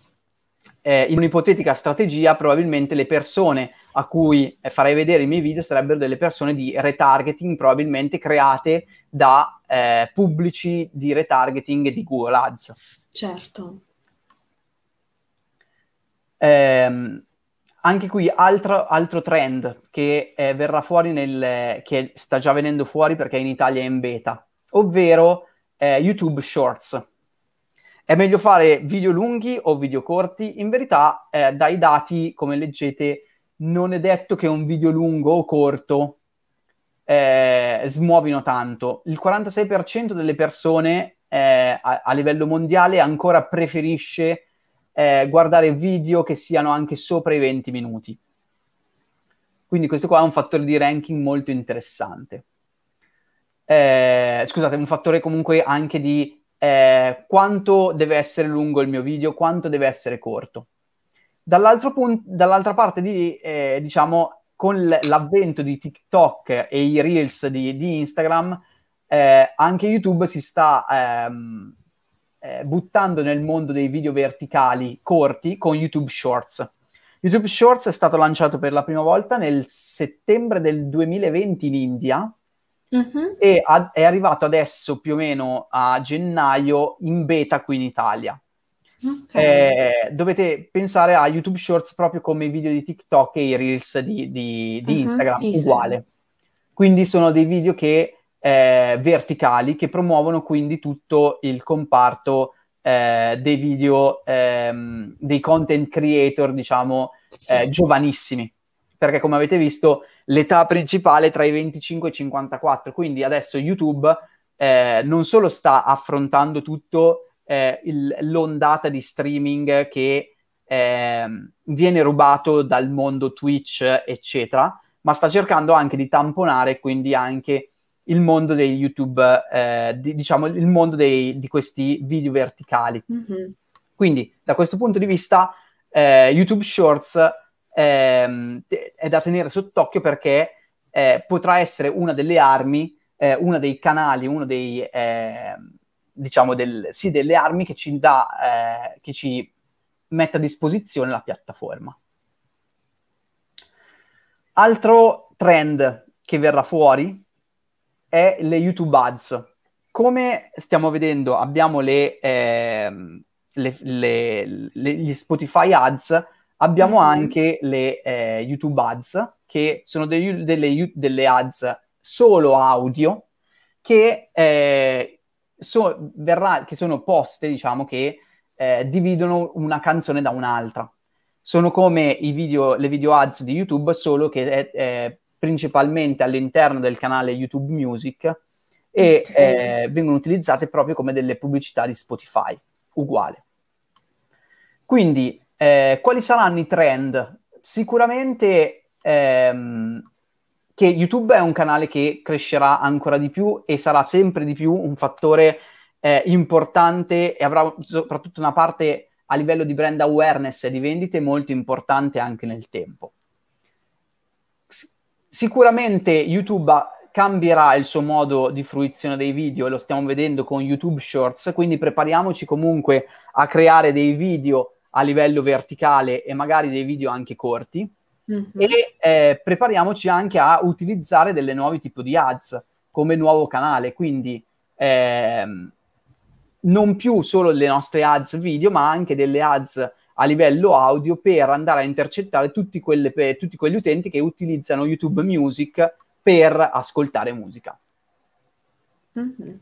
eh, in un'ipotetica strategia, probabilmente le persone a cui eh, farei vedere i miei video sarebbero delle persone di retargeting, probabilmente create da eh, pubblici di retargeting di Google Ads. Certo. Eh, anche qui altro, altro trend che eh, verrà fuori nel, che sta già venendo fuori perché in Italia è in beta, ovvero eh, YouTube Shorts. È meglio fare video lunghi o video corti? In verità, eh, dai dati, come leggete, non è detto che un video lungo o corto eh, smuovino tanto. Il 46% delle persone eh, a, a, livello mondiale ancora preferisce eh, guardare video che siano anche sopra i 20 minuti. Quindi questo qua è un fattore di ranking molto interessante. Eh, scusate, un fattore comunque anche di eh, quanto deve essere lungo il mio video, quanto deve essere corto. Dall'altro Punt- dall'altra parte, di, eh, diciamo, con l- l'avvento di TikTok e i reels di, di Instagram, eh, anche YouTube si sta ehm, eh, buttando nel mondo dei video verticali corti con YouTube Shorts. YouTube Shorts è stato lanciato per la prima volta nel settembre del 2020 in India Uh-huh. e a- è arrivato adesso più o meno a gennaio in beta qui in Italia. Okay. Eh, dovete pensare a YouTube Shorts proprio come i video di TikTok e i Reels di, di, di uh-huh. Instagram, sì, uguale. Quindi sono dei video che, eh, verticali che promuovono quindi tutto il comparto eh, dei video, ehm, dei content creator, diciamo, sì. Eh, giovanissimi perché come avete visto l'età principale è tra i 25 e i 54, quindi adesso YouTube eh, non solo sta affrontando tutto eh, il, l'ondata di streaming che eh, viene rubato dal mondo Twitch, eccetera, ma sta cercando anche di tamponare quindi anche il mondo dei YouTube, eh, di, diciamo il mondo dei, di questi video verticali. Mm-hmm. Quindi da questo punto di vista eh, YouTube Shorts ehm, è da tenere sott'occhio perché eh, potrà essere una delle armi, eh, uno dei canali, uno dei, eh, diciamo, del, sì, delle armi che ci, dà, eh, che ci mette a disposizione la piattaforma. Altro trend che verrà fuori è le YouTube Ads. Come stiamo vedendo, abbiamo le, ehm, le, le, gli Spotify Ads, abbiamo mm-hmm. anche le eh, YouTube Ads, che sono dei, delle, delle, ads solo audio, che, eh, so, verrà, che sono poste, diciamo, che eh, dividono una canzone da un'altra. Sono come video, le video ads di YouTube, solo che è eh, eh, principalmente all'interno del canale YouTube Music e okay. Eh, vengono utilizzate proprio come delle pubblicità di Spotify, uguale. Quindi eh, quali saranno i trend? Sicuramente ehm, che YouTube è un canale che crescerà ancora di più e sarà sempre di più un fattore eh, importante e avrà soprattutto una parte a livello di brand awareness e di vendite molto importante anche nel tempo. sicuramente YouTube cambierà il suo modo di fruizione dei video e lo stiamo vedendo con YouTube Shorts, quindi prepariamoci comunque a creare dei video a livello verticale e magari dei video anche corti mm-hmm. e eh, prepariamoci anche a utilizzare delle nuove tipo di ads come nuovo canale, quindi ehm, non più solo le nostre ads video, ma anche delle ads a livello audio per andare a intercettare tutti, quelle, per, tutti quegli utenti che utilizzano YouTube Music per ascoltare musica. Mm-hmm.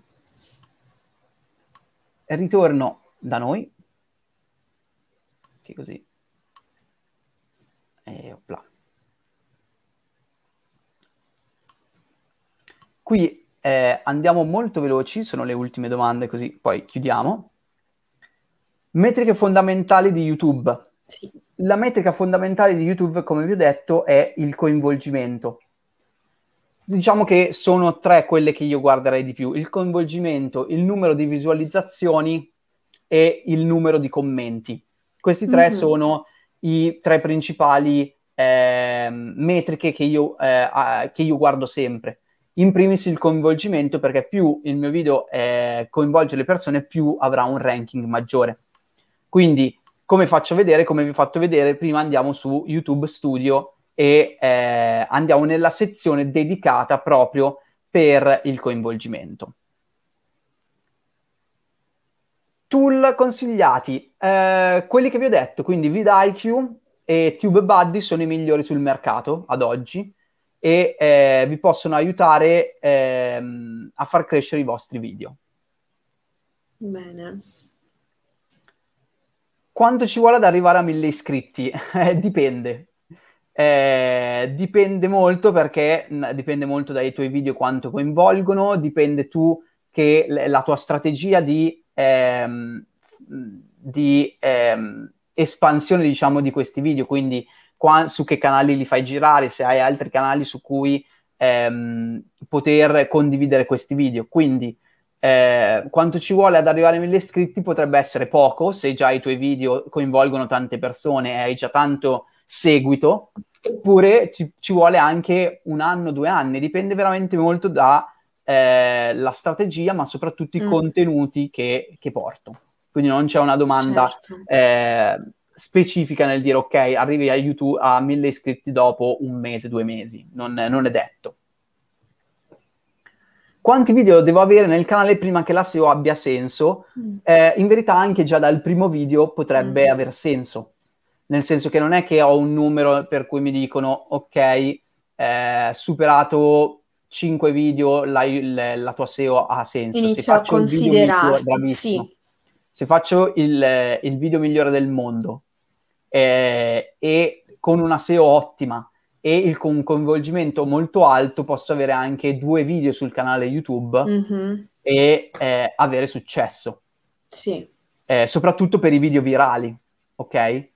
Ritorno da noi attacchi così. E opla. Qui eh, andiamo molto veloci, sono le ultime domande così poi chiudiamo. Metriche fondamentali di YouTube. Sì. La metrica fondamentale di YouTube, come vi ho detto, è il coinvolgimento. Diciamo che sono tre quelle che io guarderei di più. Il coinvolgimento, il numero di visualizzazioni e il numero di commenti. Questi tre mm-hmm. sono i tre principali eh, metriche che io, eh, che io, guardo sempre. In primis il coinvolgimento, perché più il mio video eh, coinvolge le persone, più avrà un ranking maggiore. Quindi, come faccio vedere, come vi ho fatto vedere, prima andiamo su YouTube Studio e eh, andiamo nella sezione dedicata proprio per il coinvolgimento. tool consigliati, eh, quelli che vi ho detto, quindi vidIQ e TubeBuddy sono i migliori sul mercato ad oggi e eh, vi possono aiutare ehm, a far crescere i vostri video. Bene. Quanto ci vuole ad arrivare a mille iscritti? Eh, dipende. Eh, dipende molto perché dipende molto dai tuoi video quanto coinvolgono, dipende tu che la tua strategia di ehm, di ehm, espansione, diciamo, di questi video, quindi qua, su che canali li fai girare, se hai altri canali su cui ehm, poter condividere questi video. Quindi eh, quanto ci vuole ad arrivare a mille iscritti potrebbe essere poco, se già i tuoi video coinvolgono tante persone e hai già tanto seguito, oppure ci, ci vuole anche un anno, due anni, dipende veramente molto da eh, la strategia, ma soprattutto i mm. contenuti che, che, porto. Quindi non c'è una domanda certo. eh, specifica nel dire ok, arrivi a YouTube a mille iscritti dopo un mese, due mesi, non, non è detto. Quanti video devo avere nel canale prima che la SEO abbia senso? Mm. Eh, in verità anche già dal primo video potrebbe mm. aver senso, nel senso che non è che ho un numero per cui mi dicono ok, eh, superato 5 video la, la tua SEO ha senso. Inizio se a considerarti, sì. Se faccio il, il, video migliore del mondo eh, e con una SEO ottima e il, con un coinvolgimento molto alto posso avere anche due video sul canale YouTube mm-hmm. e eh, avere successo. Sì. Eh, soprattutto per i video virali, ok?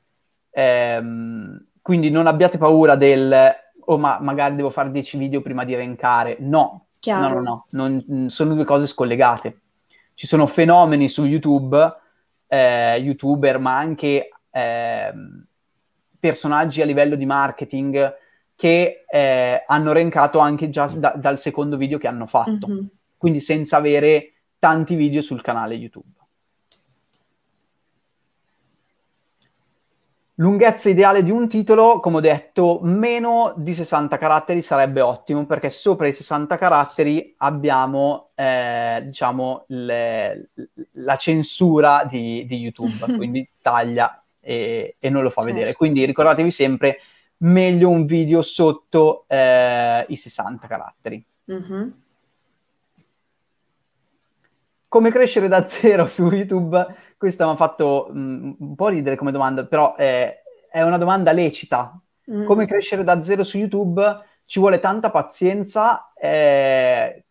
Ehm, quindi non abbiate paura del oh, ma magari devo fare 10 video prima di rencare. No, no, no, no, non, mm, sono due cose scollegate. Ci sono fenomeni su YouTube, eh, youtuber, ma anche eh, personaggi a livello di marketing che eh, hanno rencato anche già da, dal secondo video che hanno fatto, mm-hmm. quindi senza avere tanti video sul canale YouTube. Lunghezza ideale di un titolo, come ho detto, meno di 60 caratteri sarebbe ottimo perché sopra i 60 caratteri abbiamo eh, diciamo le, la censura di, di YouTube, quindi taglia e, e, non lo fa certo. vedere. Quindi ricordatevi sempre, meglio un video sotto eh, i 60 caratteri. Mm-hmm come crescere da zero su YouTube? Questa mi ha fatto mh, mm, un po' ridere come domanda, però è, è una domanda lecita. Mm. Come crescere da zero su YouTube? Ci vuole tanta pazienza eh,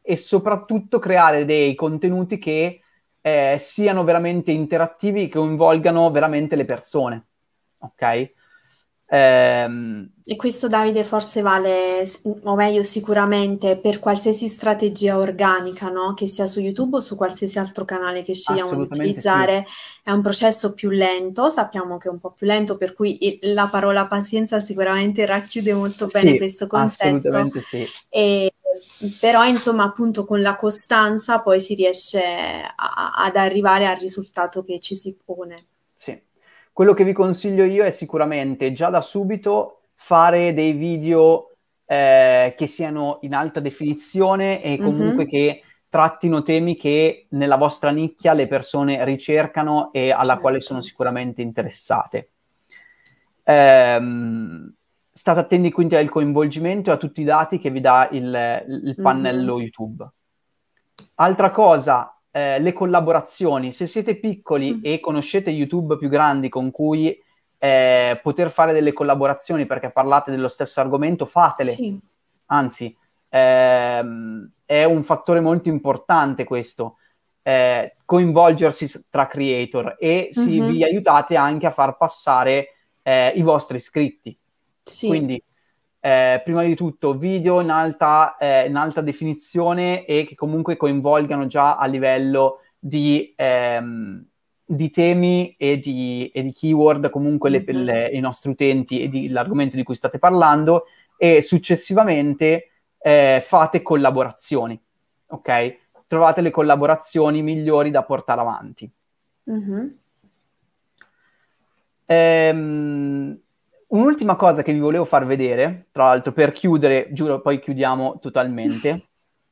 e soprattutto creare dei contenuti che eh, siano veramente interattivi, che coinvolgano veramente le persone. Ok? Ehm... E questo Davide forse vale, o meglio sicuramente, per qualsiasi strategia organica, no? che sia su YouTube o su qualsiasi altro canale che scegliamo di utilizzare, sì. è un processo più lento, sappiamo che è un po' più lento, per cui la parola pazienza sicuramente racchiude molto bene sì, questo concetto. Assolutamente Sì. E, però insomma appunto con la costanza poi si riesce a, ad arrivare al risultato che ci si pone. Quello che vi consiglio io è sicuramente già da subito fare dei video eh, che siano in alta definizione e mhm. comunque mm-hmm. che trattino temi che nella vostra nicchia le persone ricercano e alla certo. quale sono sicuramente interessate. Ehm, state attenti quindi al coinvolgimento e a tutti i dati che vi dà il, il mhm. pannello mm-hmm. YouTube. Altra cosa, eh, le collaborazioni. Se siete piccoli mm-hmm. e conoscete YouTube più grandi con cui eh, poter fare delle collaborazioni perché parlate dello stesso argomento, fatele. Sì. Anzi, ehm, è un fattore molto importante questo. Eh, coinvolgersi tra creator e mm-hmm. vi aiutate anche a far passare eh, i vostri iscritti. Sì. Quindi eh, prima di tutto video in alta, eh, in alta, definizione e che comunque coinvolgano già a livello di, ehm, di temi e di, e di, keyword comunque le, mhm. le, i nostri utenti e di, l'argomento di cui state parlando e successivamente eh, fate collaborazioni, ok? Trovate le collaborazioni migliori da portare avanti. Mm-hmm. Ehm, Un'ultima cosa che vi volevo far vedere, tra l'altro per chiudere, giuro poi chiudiamo totalmente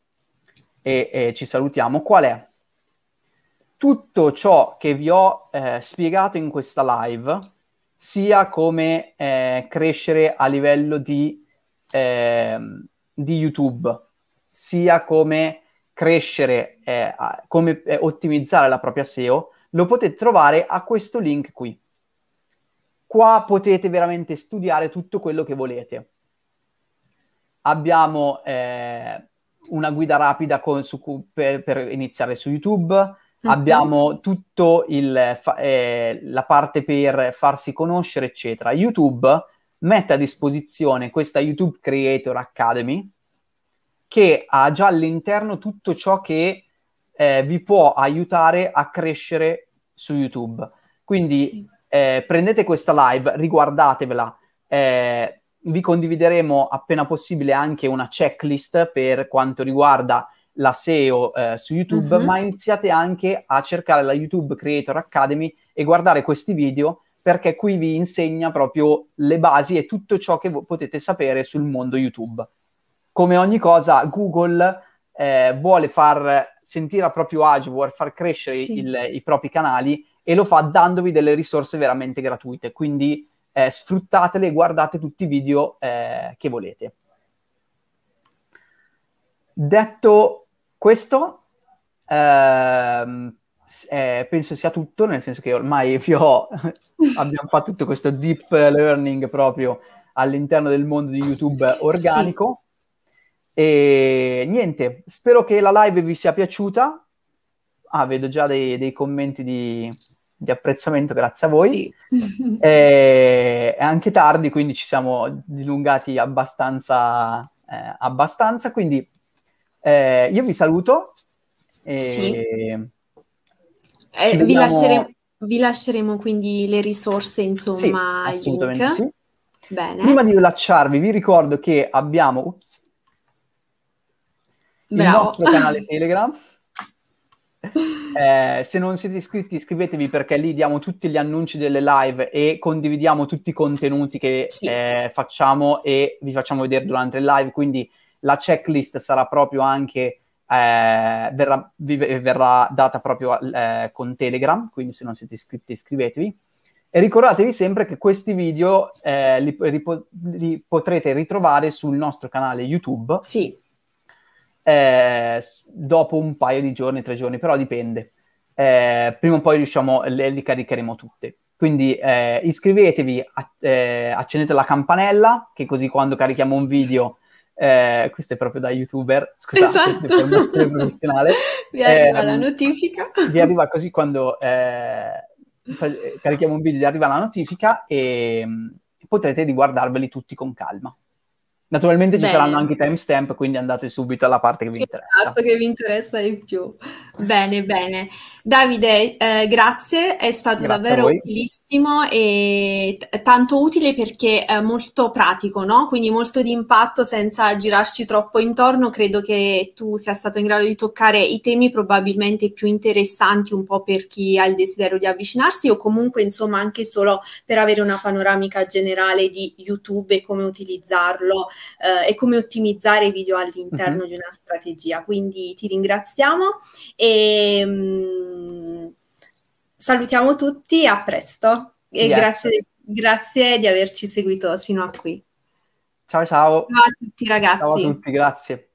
e, e ci salutiamo, qual è? Tutto ciò che vi ho eh, spiegato in questa live, sia come eh, crescere a livello di, eh, di, YouTube, sia come crescere, eh, come eh, ottimizzare la propria SEO, lo potete trovare a questo link qui qua potete veramente studiare tutto quello che volete. Abbiamo eh, una guida rapida con, su, per, per, iniziare su YouTube, uh-huh. abbiamo tutta eh, la parte per farsi conoscere, eccetera. YouTube mette a disposizione questa YouTube Creator Academy che ha già all'interno tutto ciò che eh, vi può aiutare a crescere su YouTube. Quindi sì eh, prendete questa live, riguardatevela. Eh, vi condivideremo appena possibile anche una checklist per quanto riguarda la SEO eh, su YouTube, uh-huh. ma iniziate anche a cercare la YouTube Creator Academy e guardare questi video perché qui vi insegna proprio le basi e tutto ciò che potete sapere sul mondo YouTube. Come ogni cosa, Google eh, vuole far sentire a proprio agio, vuole far crescere sì. il, i propri canali e lo fa dandovi delle risorse veramente gratuite. Quindi eh, sfruttatele e guardate tutti i video eh, che volete. Detto questo, ehm, eh, penso sia tutto, nel senso che ormai vi ho, abbiamo fatto tutto questo deep learning proprio all'interno del mondo di YouTube organico. Sì. E niente, spero che la live vi sia piaciuta. Ah, vedo già dei, dei commenti di, di apprezzamento, grazie a voi. Sì. E, eh, è anche tardi, quindi ci siamo dilungati abbastanza, eh, abbastanza. quindi eh, io vi saluto. E sì. eh, vi, lasceremo, vi, lasceremo, quindi le risorse, insomma, sì, link. Sì. Bene. Prima di lasciarvi, vi ricordo che abbiamo ups, il nostro canale Telegram. Eh, se non siete iscritti, iscrivetevi perché lì diamo tutti gli annunci delle live e condividiamo tutti i contenuti che sì. eh, facciamo e vi facciamo vedere durante le live. Quindi la checklist sarà proprio anche, eh, verrà, vi, verrà data proprio eh, con Telegram. Quindi se non siete iscritti, iscrivetevi. E ricordatevi sempre che questi video eh, li, li, li, potrete ritrovare sul nostro canale YouTube. Sì eh, dopo un paio di giorni, tre giorni, però dipende. Eh, prima o poi riusciamo, le ricaricheremo tutte. Quindi eh, iscrivetevi, a, eh, accendete la campanella, che così quando carichiamo un video, eh, questo è proprio da youtuber, scusate, esatto. professionale. vi arriva la ehm, notifica. Vi arriva così quando eh, carichiamo un video, vi arriva la notifica e mm, potrete riguardarveli tutti con calma. Naturalmente Bene. ci saranno anche i timestamp, quindi andate subito alla parte che vi interessa. Esatto, che vi interessa di più. Bene, bene. Davide, eh, grazie, è stato grazie davvero utilissimo e t- tanto utile perché è molto pratico, no? quindi molto di impatto senza girarci troppo intorno. Credo che tu sia stato in grado di toccare i temi probabilmente più interessanti un po' per chi ha il desiderio di avvicinarsi o comunque insomma anche solo per avere una panoramica generale di YouTube e come utilizzarlo eh, e come ottimizzare i video all'interno mm-hmm. di una strategia. Quindi ti ringraziamo. E, mh, mm, Ehm, salutiamo tutti, a presto e yes. grazie, grazie di averci seguito sino a qui. Ciao ciao. Ciao a tutti ragazzi. Ciao a tutti, grazie.